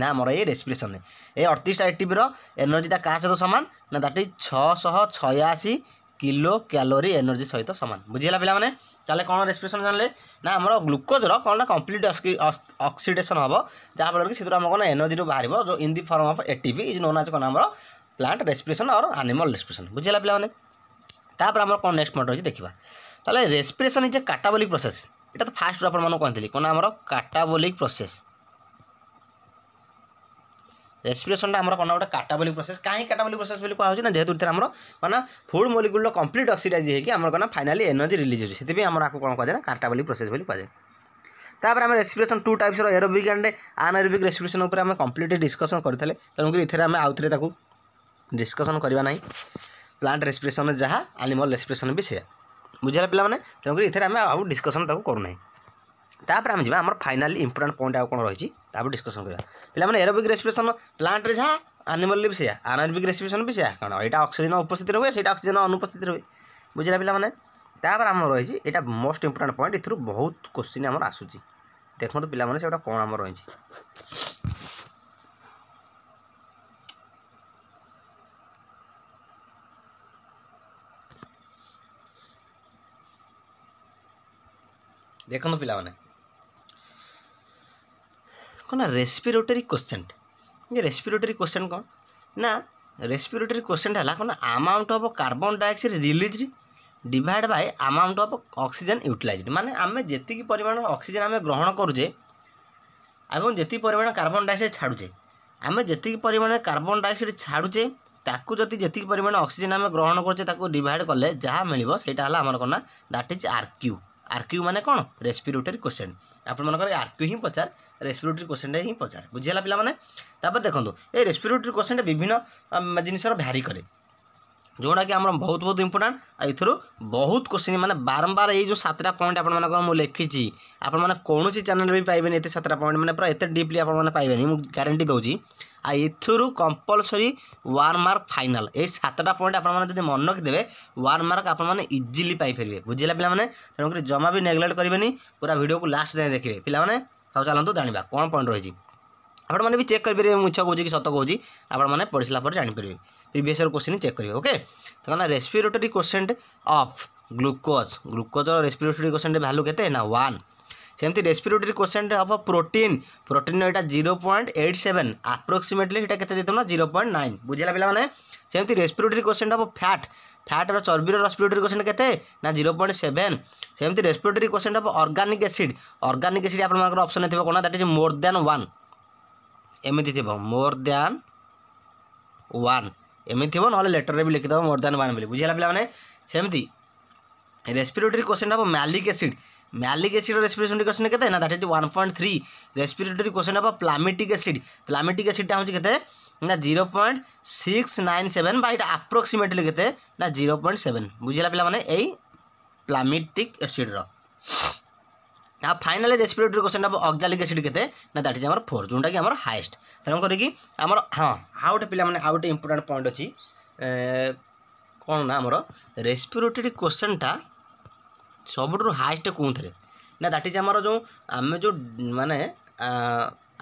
ନା ଆମର ଏଇ ରେସ୍ପିରେସନ୍ରେ ଏ ଅଡ଼ତିରିଶଟା ଏ ଟି ପିର ଏନର୍ଜିଟା କାହା ସହିତ ସମାନ ନା ଦାଟି ଛଅଶହ ଛୟାଅଶୀ କିଲୋ କ୍ୟାଲୋରି ଏନର୍ଜି ସହିତ ସମାନ ବୁଝିହେଲା ପିଲାମାନେ ତାହେଲେ କ'ଣ ରେସ୍ପିରେସନ୍ ଜାଣିଲେ ନା ଆମର ଗ୍ଲୁକୋଜ୍ର କ'ଣ ନା କମ୍ପ୍ଲିଟ୍ ଅକ୍ସିଡେସନ୍ ହେବ ଯାହାଫଳରେ କି ସେଥିରୁ ଆମର କ'ଣ ଏନର୍ଜିରୁ ବାହାରିବ ଯେଉଁ in the form of ATP is known as କ'ଣ ଆମର plant respiration or animal respiration ବୁଝିହେଲା ପିଲାମାନେ ତାପରେ ଆମର କ'ଣ ନେକ୍ସଟ ପଏଣ୍ଟ ରହିଛି ଦେଖିବା ତାହେଲେ respiration is a catabolic process এটা তো ফার্স্ট আপনার কহিলি কোণ আমার কাটাবোলিক প্রোসেস ରେସ୍ପିରେସନଟା ଆମର କ'ଣ ଗୋଟେ କାଟାବୋଲିକ୍ ପ୍ରୋସେସ୍ କାହିଁକି କାଟାବୋଲିକ୍ ପ୍ରୋସେସ୍ ବୋଲି କୁହାହେଉଛି ନା ଯେହେତୁ ଏଥିରେ ଆମର କ'ଣ ଫୁଡ୍ ମୋଲିକୁଲର କମ୍ପ୍ଲିଟ୍ ଅକ୍ସିଡାଇଜ୍ ହେଇକି ଆମର କ'ଣ ଫାଇନାଲି ଏନର୍ଜି ରିଲିଜ୍ ହେଉଛି ସେଥିପାଇଁ ଆମର ଆକୁ କ'ଣ କୁହାଯାଏ ନା କାଟାବୋଲିକ୍ ପ୍ରୋସେସ୍ ବୋଲି କୁହାଯାଏ ତାପରେ ଆମେ ରେସ୍ପିରେସନ୍ ଟୁ ଟାଇପ୍ସର ଏରୋବିକ୍ ଆଣ୍ଡ ଆନାରୋବିକ୍ ରେସ୍ପିରେସନ୍ ଉପରେ ଆମେ କମ୍ପ୍ଲିଟ୍ ଡିସ୍କସନ୍ କରିଥିଲେ ତେଣୁକରି ଏଥିରେ ଆମେ ଆଉଥରେ ତାକୁ ଡିସ୍କସନ୍ କରିବା ନାହିଁ ପ୍ଲାଣ୍ଟ ରେସ୍ପିରେସନ୍ ଯାହା ଆନିମଲ୍ ରେସ୍ପିରେସନ୍ ବି ସେଇଆ ବୁଝିଲା ପିଲାମାନେ ତେଣୁକରି ଏଥିରେ ଆମେ ଆଉ ଡିସ୍କସନ୍ ତାକୁ କରୁନାହିଁ ତାପରେ ଆମେ ଯିବା ଆମର ଫାଇନାଲି ଇମ୍ପୋର୍ଟାଣ୍ଟ ପଏଣ୍ଟ ଆଉ କ'ଣ ରହିଛି ତାପରେ ଡିସ୍କସନ୍ କରିବା ପିଲାମାନେ ଏରୋବିକ୍ ରେସ୍ପିରେସନ୍ ପ୍ଲାଣ୍ଟରେ ଯାହା ଆନିମଲ୍ରେ ବି ସେୟା ଆନାରୋବିକ୍ ରେସ୍ପିରେସନ୍ ବି ସେୟା କାରଣ ଏଇଟା ଅକ୍ସିଜେନ୍ ଉପସ୍ଥିତିରେ ହୁଏ ସେଇଟା ଅକ୍ସିଜେନ୍ ଅନୁପସ୍ଥିତିରେ ହୁଏ ବୁଝିଲା ପିଲାମାନେ ତାପରେ ଆମର ରହିଛି ଏଇଟା ମୋଷ୍ଟ ଇମ୍ପୋର୍ଟାଣ୍ଟ ପଏଣ୍ଟ ଏଥିରୁ ବହୁତ କୋଶ୍ଚିନ୍ ଆମର ଆସୁଛି ଦେଖନ୍ତୁ ପିଲାମାନେ ସେଗୁଡ଼ା କ'ଣ ଆମର ରହିଛି ଦେଖନ୍ତୁ ପିଲାମାନେ କ'ଣ ନା ରେସ୍ପିରେଟୋରୀ କୋଶ୍ଚେନ୍ ଯେ ରେସ୍ପିରେଟୋରୀ କୋଶ୍ଚେନ୍ କ'ଣ ନା ରେସ୍ପିରେଟୋରୀ କୋଶ୍ଚେନ୍ ହେଲା କ'ଣ amount of carbon dioxide release divide by amount of oxygen utilized ମାନେ ଆମେ ଯେତିକି ପରିମାଣ ଅକ୍ସିଜେନ୍ ଆମେ ଗ୍ରହଣ କରୁଛେ ଏବଂ ଯେତିକି ପରିମାଣ କାର୍ବନ୍ ଡାଇଅକ୍ସାଇଡ଼ ଛାଡ଼ୁଛେ ଆମେ ଯେତିକି ପରିମାଣରେ କାର୍ବନ୍ ଡାଇଅକ୍ସାଇଡ଼ ଛାଡ଼ୁଛେ ତାକୁ ଯଦି ଯେତିକି ପରିମାଣ ଅକ୍ସିଜେନ୍ ଆମେ ଗ୍ରହଣ କରୁଛେ ତାକୁ ଡିଭାଇଡ଼ କଲେ ଯାହା ମିଳିବ ସେଇଟା ହେଲା ଆମର କ'ଣ ନା that is R Q R Q মানে কোণ রেসপিরেটরি কোশ্চেন ଆପଣମାନଙ୍କର ଆର୍କ୍ୟୁ ହିଁ ପଚାର ରେସ୍ପିରେଟୋରୀ କୋଶ୍ଚିନ୍ଟା ହିଁ ପଚାର ବୁଝିହେଲା ପିଲାମାନେ ତାପରେ ଦେଖନ୍ତୁ ଏ ରେସ୍ପିରେଟୋରୀ କୋଶ୍ଚିନ୍ଟା ବିଭିନ୍ନ ଜିନିଷର ଭ୍ୟାରି କରେ ଯେଉଁଟାକି ଆମର ବହୁତ ବହୁତ ଇମ୍ପୋର୍ଟାଣ୍ଟ ଆଉ ଏଥିରୁ ବହୁତ କୋଶ୍ଚିନ୍ ମାନେ ବାରମ୍ବାର ଏଇ ଯେଉଁ ସାତଟା ପଏଣ୍ଟ ଆପଣମାନଙ୍କର ମୁଁ ଲେଖିଛି ଆପଣମାନେ କୌଣସି ଚ୍ୟାନେଲ୍ ବି ପାଇବେନି ଏତେ ସାତଟା ପଏଣ୍ଟ ମାନେ ପୁରା ଏତେ ଡିପ୍ଲି ଆପଣମାନେ ପାଇବେନି ମୁଁ ଗ୍ୟାରେଣ୍ଟି ଦେଉଛି আর এথুরু কম্পলসরি ওয়ান মার্ক ফাইনাল এই সাতটা পয়েন্ট আপনার যদি মনে রখিদেবে ওয়ান মার্ক আপনার ইজিলি পাইপারে বুঝলে পিলা মানে তেমনি জমা বি নেগলেক্ট করবেনি পুরা ভিডিওকে লাস্ট যায় দেখবে পিলা মানে সব চালু জাঁয়া কোণ পয়েন্ট রয়েছে আপনার বি চেক করে মুছ কৌছি কি সত কৌছি আপনার পড়ি সারা পরে জাঁপারে প্রিভিয়স ইয়ার কোশ্চিন চেক করবে ওকে কেননা রেসপিরেটরি কোশ্চেন্ট অফ গ্লুকোজ গ্লুকোজর রেসপিরেটরি কোশ্চেন্ট ভ্যালু কেতে না ওয়ান সেমতি রেসপিরেটরি কোশ্চেন হব প্রোটিন প্রোটিন এটা zero point eight seven approximately এটা কেতে দিয়ে না জিরো পয়েন্ট নাইন বুঝলা পিলা মানে সেমতি রেসপিরেটরি কোশ্চেন হব ফ্যাট ফ্যাটর চর্বির রেসপিরেটরি কোশ্চেন কেতে না জিরো পয়েন্ট সেভেন সেমতি রেসপিরেটরি কোশ্চেন হব অর্গানিক এসিড অর্গানিক এসিড আপনার অপশন থাকবে কোণ that is more than one এমিতি থিব মোর দ্যান ওয়ান এমিতি থিব নহলে লেটরে বি লিখিদেব মোর দ্যান ওয়ান বলে বুঝলা পিলা মানে সেমতি রেসপিরেটরি কোশ্চেন হব ম্যালিক এসিড मैलिक অ্যাসিড আর क्वेश्चन কোশ্চেন কেতে না that is one point three respiratory quotient হব প্লামিটিক অ্যাসিড প্লামিটিক অ্যাসিডটা হচ্ছে ना zero point six nine seven बा यहाँ आप्रोक्सीमेटली के ना जीरो पॉइंट सेवेन बुझेगा पे मैंने प्लामिटिक एसीड्र आ फाइनाली रेस्पिरेटरी क्वेश्चन हम अक्जालिक एसीड के ना दैट इज आम फोर जोटा कि हाएस्ट तेणु करी आम हाँ हाँ गोटे पे आउ गोटे इम्पोर्टाट पॉइंट अच्छी कौन ना आम रेस्पिरेटरी क्वेश्चनटा ସବୁଠାରୁ ହାଏଷ୍ଟ କେଉଁଥିରେ ନା ଦ୍ୟାଟ୍ ଇଜ୍ ଆମର ଯେଉଁ ଆମେ ଯେଉଁ ମାନେ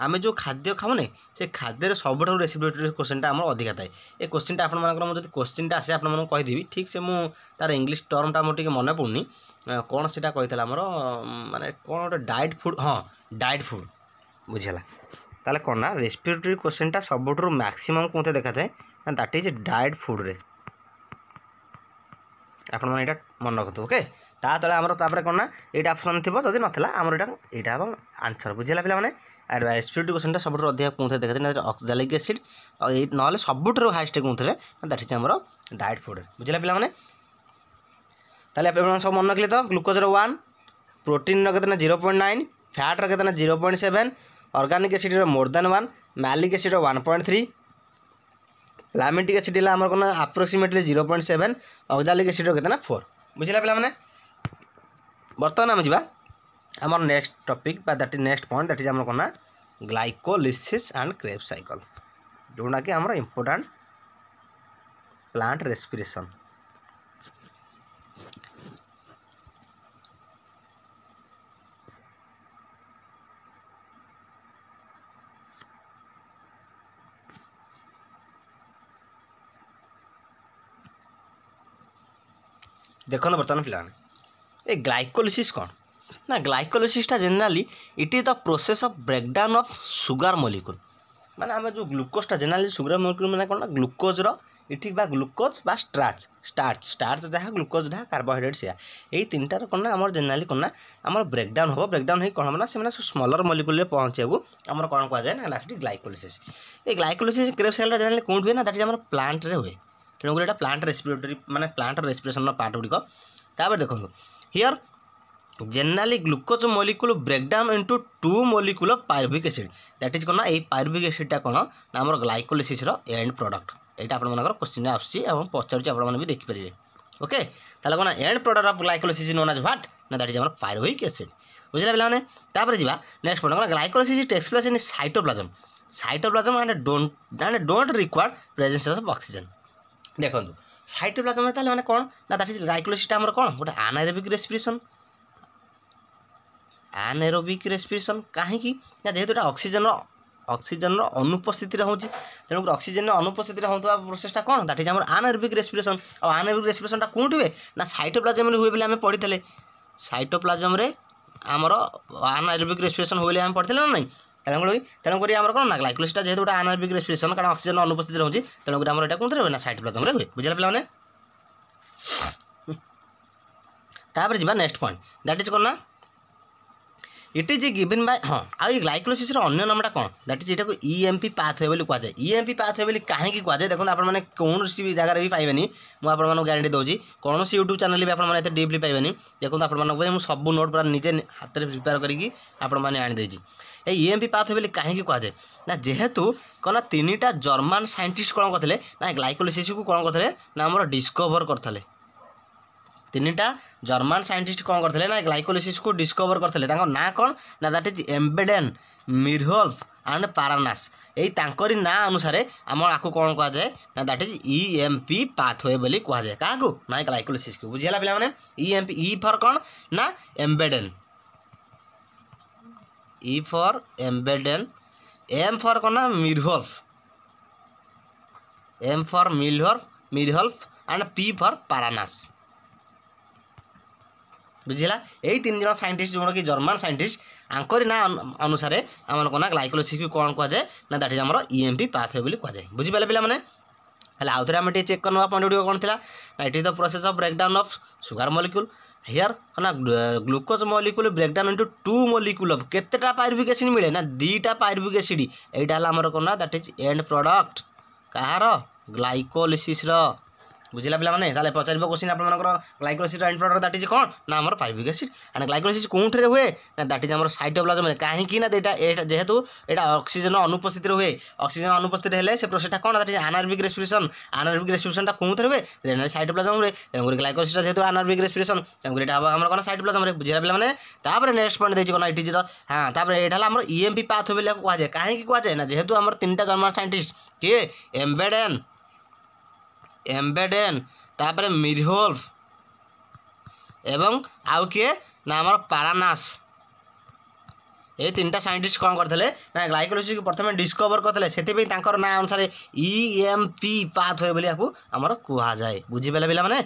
ଆମେ ଯେଉଁ ଖାଦ୍ୟ ଖାଉନେ ସେ ଖାଦ୍ୟରେ ସବୁଠାରୁ ରେସିପିଟେଟିଭ୍ କୋଶ୍ଚିନ୍ଟା ଆମର ଅଧିକା ଥାଏ ଏ କୋଶ୍ଚିନ୍ଟା ଆପଣମାନଙ୍କର ମୁଁ ଯଦି କୋଶ୍ଚିନ୍ଟା ଆସେ ଆପଣମାନଙ୍କୁ କହିଦେବି ଠିକ୍ ସେ ମୁଁ ତା'ର ଇଂଲିଶ ଟର୍ମଟା ମୋର ଟିକେ ମନେ ପଡ଼ୁନି କ'ଣ ସେଇଟା କହିଥିଲା ଆମର ମାନେ କ'ଣ ଗୋଟେ ଡାଏଟ୍ ଫୁଡ଼୍ ହଁ ଡାଏଟ୍ ଫୁଡ଼୍ ବୁଝିହେଲା ତାହେଲେ କ'ଣ ନା ରେସିପିଟେଟିଭ୍ କୋଶ୍ଚିନ୍ଟା ସବୁଠାରୁ ମ୍ୟାକ୍ସିମମ୍ କେଉଁଥିରେ ଦେଖାଯାଏ ନା ଦ୍ୟାଟ୍ ଇଜ୍ ଡାଏଟ୍ ଫୁଡ଼୍ରେ ଆପଣମାନେ ଏଇଟା ମନେ ରଖନ୍ତୁ ଓକେ ତା ତଳେ ଆମର ତାପରେ କ'ଣ ନା ଏଇଟା ଅପସନ୍ ଥିବ ଯଦି ନଥିଲା ଆମର ଏଇଟା ଏଇଟା ହେବ ଆନ୍ସର୍ ବୁଝିଲା ପିଲାମାନେ ଆର୍ ଏସିଡ୍ କ୍ୱେଶ୍ଚନ୍ଟା ସବୁଠାରୁ ଅଧିକ କେଉଁଥିରେ ଦେଖାଯାଏ ଅକ୍ଜାଲିକ୍ ଏସିଡ୍ ଏଇ ନହେଲେ ସବୁଠାରୁ ହାଇଷ୍ଟ କେଉଁଥିରେ ଦ୍ୟାଟ୍ ଇଜ୍ ଆମର ଡାଏଟ୍ ଫୁଡ଼୍ ବୁଝିଲା ପିଲାମାନେ ତାହେଲେ ଆପଣ ସବୁ ମନେ ରଖିଲେ ତ ଗ୍ଲୁକୋଜ୍ର ୱାନ୍ ପ୍ରୋଟିନ୍ର କେତେ ନା ଜିରୋ ପଏଣ୍ଟ ନାଇନ୍ ଫ୍ୟାଟ୍ର କେତେ ନା ଜିରୋ ପଏଣ୍ଟ ସେଭେନ୍ ଅର୍ଗାନିକ୍ ଏସିଡ଼୍ର ମୋର୍ ଦେନ୍ ୱାନ୍ ମ୍ୟାଲିକ୍ ଏସିଡ଼୍ର one point three palmitic acid ହେଲା ଆମର କ'ଣ approximately zero point seven oxalic ଏସିଡ଼ର କେତେ ନା ଫୋର୍ ବୁଝିଲା ପିଲାମାନେ ବର୍ତ୍ତମାନ ଆମେ ଯିବା ଆମର ନେକ୍ସଟ ଟପିକ୍ ବା that is next point that is ଆମର କ'ଣ ନା ଗ୍ଲାଇକୋଲିସିସ୍ ଆଣ୍ଡ କ୍ରେବ୍ ସାଇକଲ୍ ଯେଉଁଟାକି ଆମର ଇମ୍ପୋର୍ଟାଣ୍ଟ ପ୍ଲାଣ୍ଟ ରେସ୍ପିରେସନ୍ ଦେଖନ୍ତୁ ବର୍ତ୍ତମାନ ପିଲାମାନେ ଏ ଗ୍ଲାଇକୋଲିସିସ୍ କ'ଣ ନା ଗ୍ଲାଇକୋଲିସିସ୍ଟା generally it is the process of breakdown of sugar molecule ମାନେ ଆମେ ଯେଉଁ ଗ୍ଲୁକୋଜ୍ଟା ଜେନେରାଲି ସୁଗାର ମଲିକୁଲ୍ ମାନେ କ'ଣ ନା ଗ୍ଲୁକୋଜ୍ର ଏଠି ବା ଗ୍ଲୁକୋଜ୍ ବା ଷ୍ଟ୍ରାଚ୍ ଷ୍ଟାର୍ଚ ଷ୍ଟାର୍ଚ ଯାହା ଗ୍ଲୁକୋଜ୍ ଯାହା କାର୍ବୋହାଇଡ୍ରେଟ୍ ସେୟା ଏଇ ତିନିଟାର କ'ଣ ନା ଆମର ଜେନେରାଲି କ'ଣ ନା ଆମର ବ୍ରେକ୍ଡାଉନ୍ ହେବ ବ୍ରେକ୍ଡାଉନ୍ ହେଇ କ'ଣ ହେବ ନା ସେମାନେ ସ୍ମଲର ମଲିକୁଲରେ ପହଞ୍ଚିବାକୁ ଆମର କ'ଣ କୁହାଯାଏ ନା ଲାଷ୍ଟ ଗ୍ଲାଇକୋଲିସିସ୍ ଏ ଗ୍ଲାଇକୋଲିସିସ୍ କ୍ରେପ୍ ସେଲ୍ଟା ଜେନେରାଲି କେଉଁଠି ହୁଏ ନା ଦାଟି ଆମର ପ୍ଲାଣ୍ଟରେ ହୁଏ তেমনি এটা প্লান্ট রেসপিরেটরি মানে প্লান্ট রেসপিরেসনর পার্ট গুড়ি তাপরে দেখুন here generally glucose molecule breakdown into two molecule of pyruvic acid that is কোণ এই পাইরভিক এসিডটা কোণ না আমার গ্লাইকোলিসিসর এন্ড প্রডক্ট এইটা আপনার কোশ্চিনে আসছে এবং পচারুছি আপনার বি দেখিপারে ওকে তাহলে কোণ end product of glycolysis known as what না দ্যাট ইজ আমার পাইরভিক এসিড বুঝলা পিলানে তাপরে যা next point glycolysis takes place in cytoplasm cytoplasm and don't and don't require presence of oxygen ଦେଖନ୍ତୁ ସାଇଟୋପ୍ଲାଜମରେ ତାହେଲେ ମାନେ କ'ଣ ନା ଦାଟ୍ ଇଜ୍ ରାଇକ୍ଲୋସିସ୍ଟା ଆମର କ'ଣ ଗୋଟେ ଆନାରୋବିକ୍ ରେସ୍ପିରେସନ୍ ଆନାରୋବିକ୍ ରେସ୍ପିରେସନ୍ କାହିଁକି ନା ଯେହେତୁ ଏଇଟା ଅକ୍ସିଜେନ୍ର ଅକ୍ସିଜେନ୍ର ଅନୁପସ୍ଥିତିରେ ହେଉଛି ତେଣୁକରି ଅକ୍ସିଜେନ୍ର ଅନୁପସ୍ଥିତିରେ ହେଉଥିବା ପ୍ରୋସେସ୍ଟା କ'ଣ ଦାଟ୍ ଇଜ୍ ଆମର ଆନାରୋବିକ୍ ରେସ୍ପିରେସନ୍ ଆଉ ଆନାରୋବିକ୍ ରେସ୍ପିରେସନ୍ଟା କେଉଁଠି ହୁଏ ନା ସାଇଟୋପ୍ଲାଜମରେ ହୁଏ ବୋଲି ଆମେ ପଢ଼ିଥିଲେ ସାଇଟୋପ୍ଲାଜମରେ ଆମର ଆନାରୋବିକ୍ ରେସ୍ପିରେସନ୍ ହୁଏ ବୋଲି ଆମେ ପଢ଼ିଥିଲେ ନା ନାହିଁ তেমনি তেমনি আমার কোণ না গ্লাইকোলিসটা যেহেতু গোটা আনারবিক রেসপিরেশন কারণ অক্সিজেন অনুপস্থিত রয়েছে তেমনি আমার এটা কোথায় রয়ে না সাইড প্লাজমে রয়ে বুঝলে পিলামানে তাপরে যা নেক্সট পয়েন্ট দ্যাট ইজ কোণ না ইট ইজ গিভিন বাই হ্যাঁ আই গ্লাইকোলিসিসর অন্য নামটা কোণ দ্যাট ইজ এটাকে ইএমপি পাথ পাথওয়ে বলে কুয়া যায় ইএমপি পাথ পাথওয়ে বলে কাহিকি কুয়া যায় দেখুন আপনার কৌশি জায়গায় বি পাইবেনি মু আপনার গ্যারেটি দেছি কোণী ইউট্যুব চ্যানেল বি আপনার এত ডিপলি পাইবেনি দেখুন আপনার মু সবু নোট পুরা নিজে হাতের প্রিপেয়ার করি আপনার আনিদেছি এই ଇଏମ୍ପି ପାଥ୍ ବୋଲି କାହିଁକି କୁହାଯାଏ ନା ଯେହେତୁ କ'ଣ ତିନିଟା ଜର୍ମାନ ସାଇଣ୍ଟିଷ୍ଟ କ'ଣ କରିଥିଲେ ନା ଗ୍ଲାଇକୋଲିସିସ୍କୁ କ'ଣ କରିଥିଲେ ନା ଆମର ଡିସ୍କଭର କରିଥିଲେ ତିନିଟା ଜର୍ମାନ ସାଇଣ୍ଟିଷ୍ଟ କ'ଣ କରିଥିଲେ ନା ଗ୍ଲାଇକୋଲିସିସ୍କୁ ଡିସ୍କଭର କରିଥିଲେ ତାଙ୍କ ନାଁ କ'ଣ ନା that is Embden Meyerhof and Parnas ଏଇ ତାଙ୍କରି ନାଁ ଅନୁସାରେ ଆମର ଆକୁ କ'ଣ କୁହାଯାଏ ନା that is E M P pathway ବୋଲି କୁହାଯାଏ କାହାକୁ ନା ଗ୍ଲାଇକୋଲିସିସ୍କୁ ବୁଝିହେଲା ପିଲାମାନେ E M P E for କ'ଣ ନା Embden E for Embden M for কোনা Meyerhof M for Meyerhof Meyerhof and P for Parnas ବୁଝିଲା ଏଇ ତିନି ଜଣ ସାଇଣ୍ଟିଷ୍ଟ ଯେଉଁଟାକି ଜର୍ମାନ ସାଇଣ୍ଟିଷ୍ଟ ଆଙ୍କରି ନାଁ ଅନୁସାରେ ଆମର କ'ଣ ନା ଗ୍ଲାଇକୋଲୋସିସ୍କୁ କ'ଣ କୁହାଯାଏ ନା ଦ୍ୟାଟ୍ ଇଜ୍ ଆମର ଇଏମ୍ପି ପାଥୱେ ବୋଲି କୁହାଯାଏ ବୁଝିପାରିଲେ ପିଲାମାନେ ହେଲେ ଆଉଥରେ ଆମେ ଟିକେ ଚେକ୍ କରିନେବା ପଏଣ୍ଟ ଗୁଡ଼ିକ କ'ଣ ଥିଲା ନା it is the process of breakdown of sugar molecule here না glucose molecule breakdown into two molecule of কেতেটা পাইরুভিক এসিড মিলে না দুইটা পাইরুভিক এসিড এইটা হল আমার কোণ দ্যাট ইজ এন্ড প্রডক্ট কাহার গ্লাইকোলিসিসর বুঝলা পিলামানে তাহলে পচারিব কোশ্চিন আপনার গ্লাইকোসিড আইন প্রোডক্ট দ্যাট ইজ কোণ না আমার ফাইভিক অ্যাসিড অ্যান্ড গ্লাইকোসিড কোউঠে হুয়ে না দ্যাট ইজ আমার সাইটোপ্লাজমে কাহিঁকি না এটা এটা যেহেতু এটা অক্সিজেন অনুপস্থিতি হুয়ে অক্সিজেন অনুপস্থিতি হলে সে প্রসেসটা কোণ that is anaerobic respiration anaerobic রেসপিরেসনটা কোউঠে হুয়ে জেনারেল সাইটোপ্লাজমে তেমনি গ্লাইকোসিডটা যেহেতু আনারবিক রেসপিরেসন তেমনি এটা হব আমার কোণ সাইটোপ্লাজমে বুঝলা পিলামানে তাপরে নেক্সট পয়েন্ট দিয়েছি কোণ এটি যে হ্যাঁ তাপরে এটা হল আমার ইএমপি পাথ বলে কুহযায় কাহিঁকি কুহযায় না যেহেতু আমার তিনটা জন্মার সাইন্টিস্ট কিয়ে এমবেডেন এম্বেডেন ତାପରେ ମିରହୋଲ୍ଫ ଏବଂ ଆଉ କିଏ ନା ଆମର ପାରାନାସ୍ ଏ ତିନିଟା ସାଇଣ୍ଟିଷ୍ଟ କ'ଣ କରିଥିଲେ ନା ଗ୍ଲାଇକୋଲିସିକୁ ପ୍ରଥମେ ଡିସ୍କଭର କରିଥିଲେ ସେଥିପାଇଁ ତାଙ୍କର ନାଁ ଅନୁସାରେ ଇ ଏମ୍ ପି ପାଥ୍ ହୁଏ ବୋଲି ଏହାକୁ ଆମର କୁହାଯାଏ ବୁଝିପାରିଲେ ପିଲାମାନେ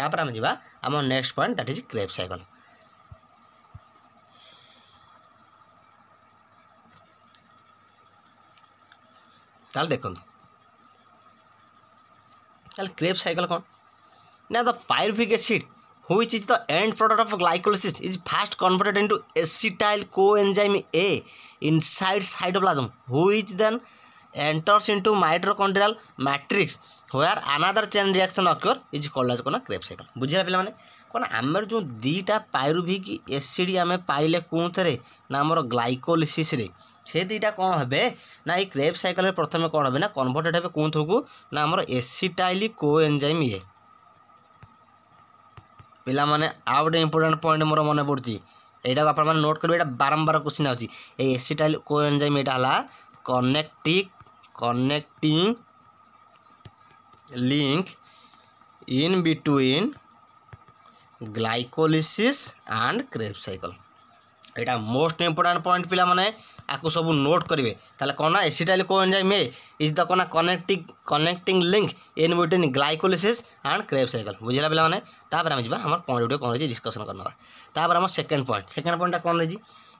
ତାପରେ ଆମେ ଯିବା ଆମ next point that is Krebs cycle ତାହେଲେ ଦେଖନ୍ତୁ चल क्रेब साइकिल कौन ना the pyruvic acid which is the end product of glycolysis is fast converted into acetyl coenzyme A inside cytoplasm which then enters into mitochondrial matrix where another chain reaction occur is called as कोना Krebs cycle बुझिला पिला माने कोना हमर जो दीटा पाइरुभिक acid आमे पाइले कोन थरे ना हमर ग्लाइकोलिसिस रे সে দুইটা କ'ଣ ହେବେ ନା ଏଇ କ୍ରେବ୍ ସାଇକେଲରେ ପ୍ରଥମେ କ'ଣ ହେବେ ନା କନଭର୍ଟେଡ଼ ହେବେ କେଉଁଥକୁ ନା ଆମର ଏସିଟାଇଲି କୋ ଏନ୍ଜାଇମ୍ ଇଏ ପିଲାମାନେ ଆଉ ଗୋଟେ ଇମ୍ପୋର୍ଟାଣ୍ଟ ପଏଣ୍ଟ ମୋର ମନେ ପଡ଼ୁଛି ଏଇଟାକୁ ଆପଣମାନେ ନୋଟ୍ କରିବେ ଏଇଟା ବାରମ୍ବାର କୋଶ୍ଚିନ୍ ଆସୁଛି ଏଇ ଏସିଟାଇଲ୍ କୋ ଏନ୍ଜାଇମ୍ ଏଇଟା ହେଲା connecting connecting link in between glycolysis and Krebs cycle এটা মোস্ট ইম্পর্টাট পয়েন্ট পিলামানে आपको सब नोट करेंगे तेल कौन ना acetyl coenzyme A is the कौन connecting connecting link in between glycolysis and Krebs cycle बुझे पे तापर जी आम पॉइंट गुटे कौन रही डिस्कसन करनवापर आम सेकेंड पॉइंट सेकेंड पॉइंट कौन रही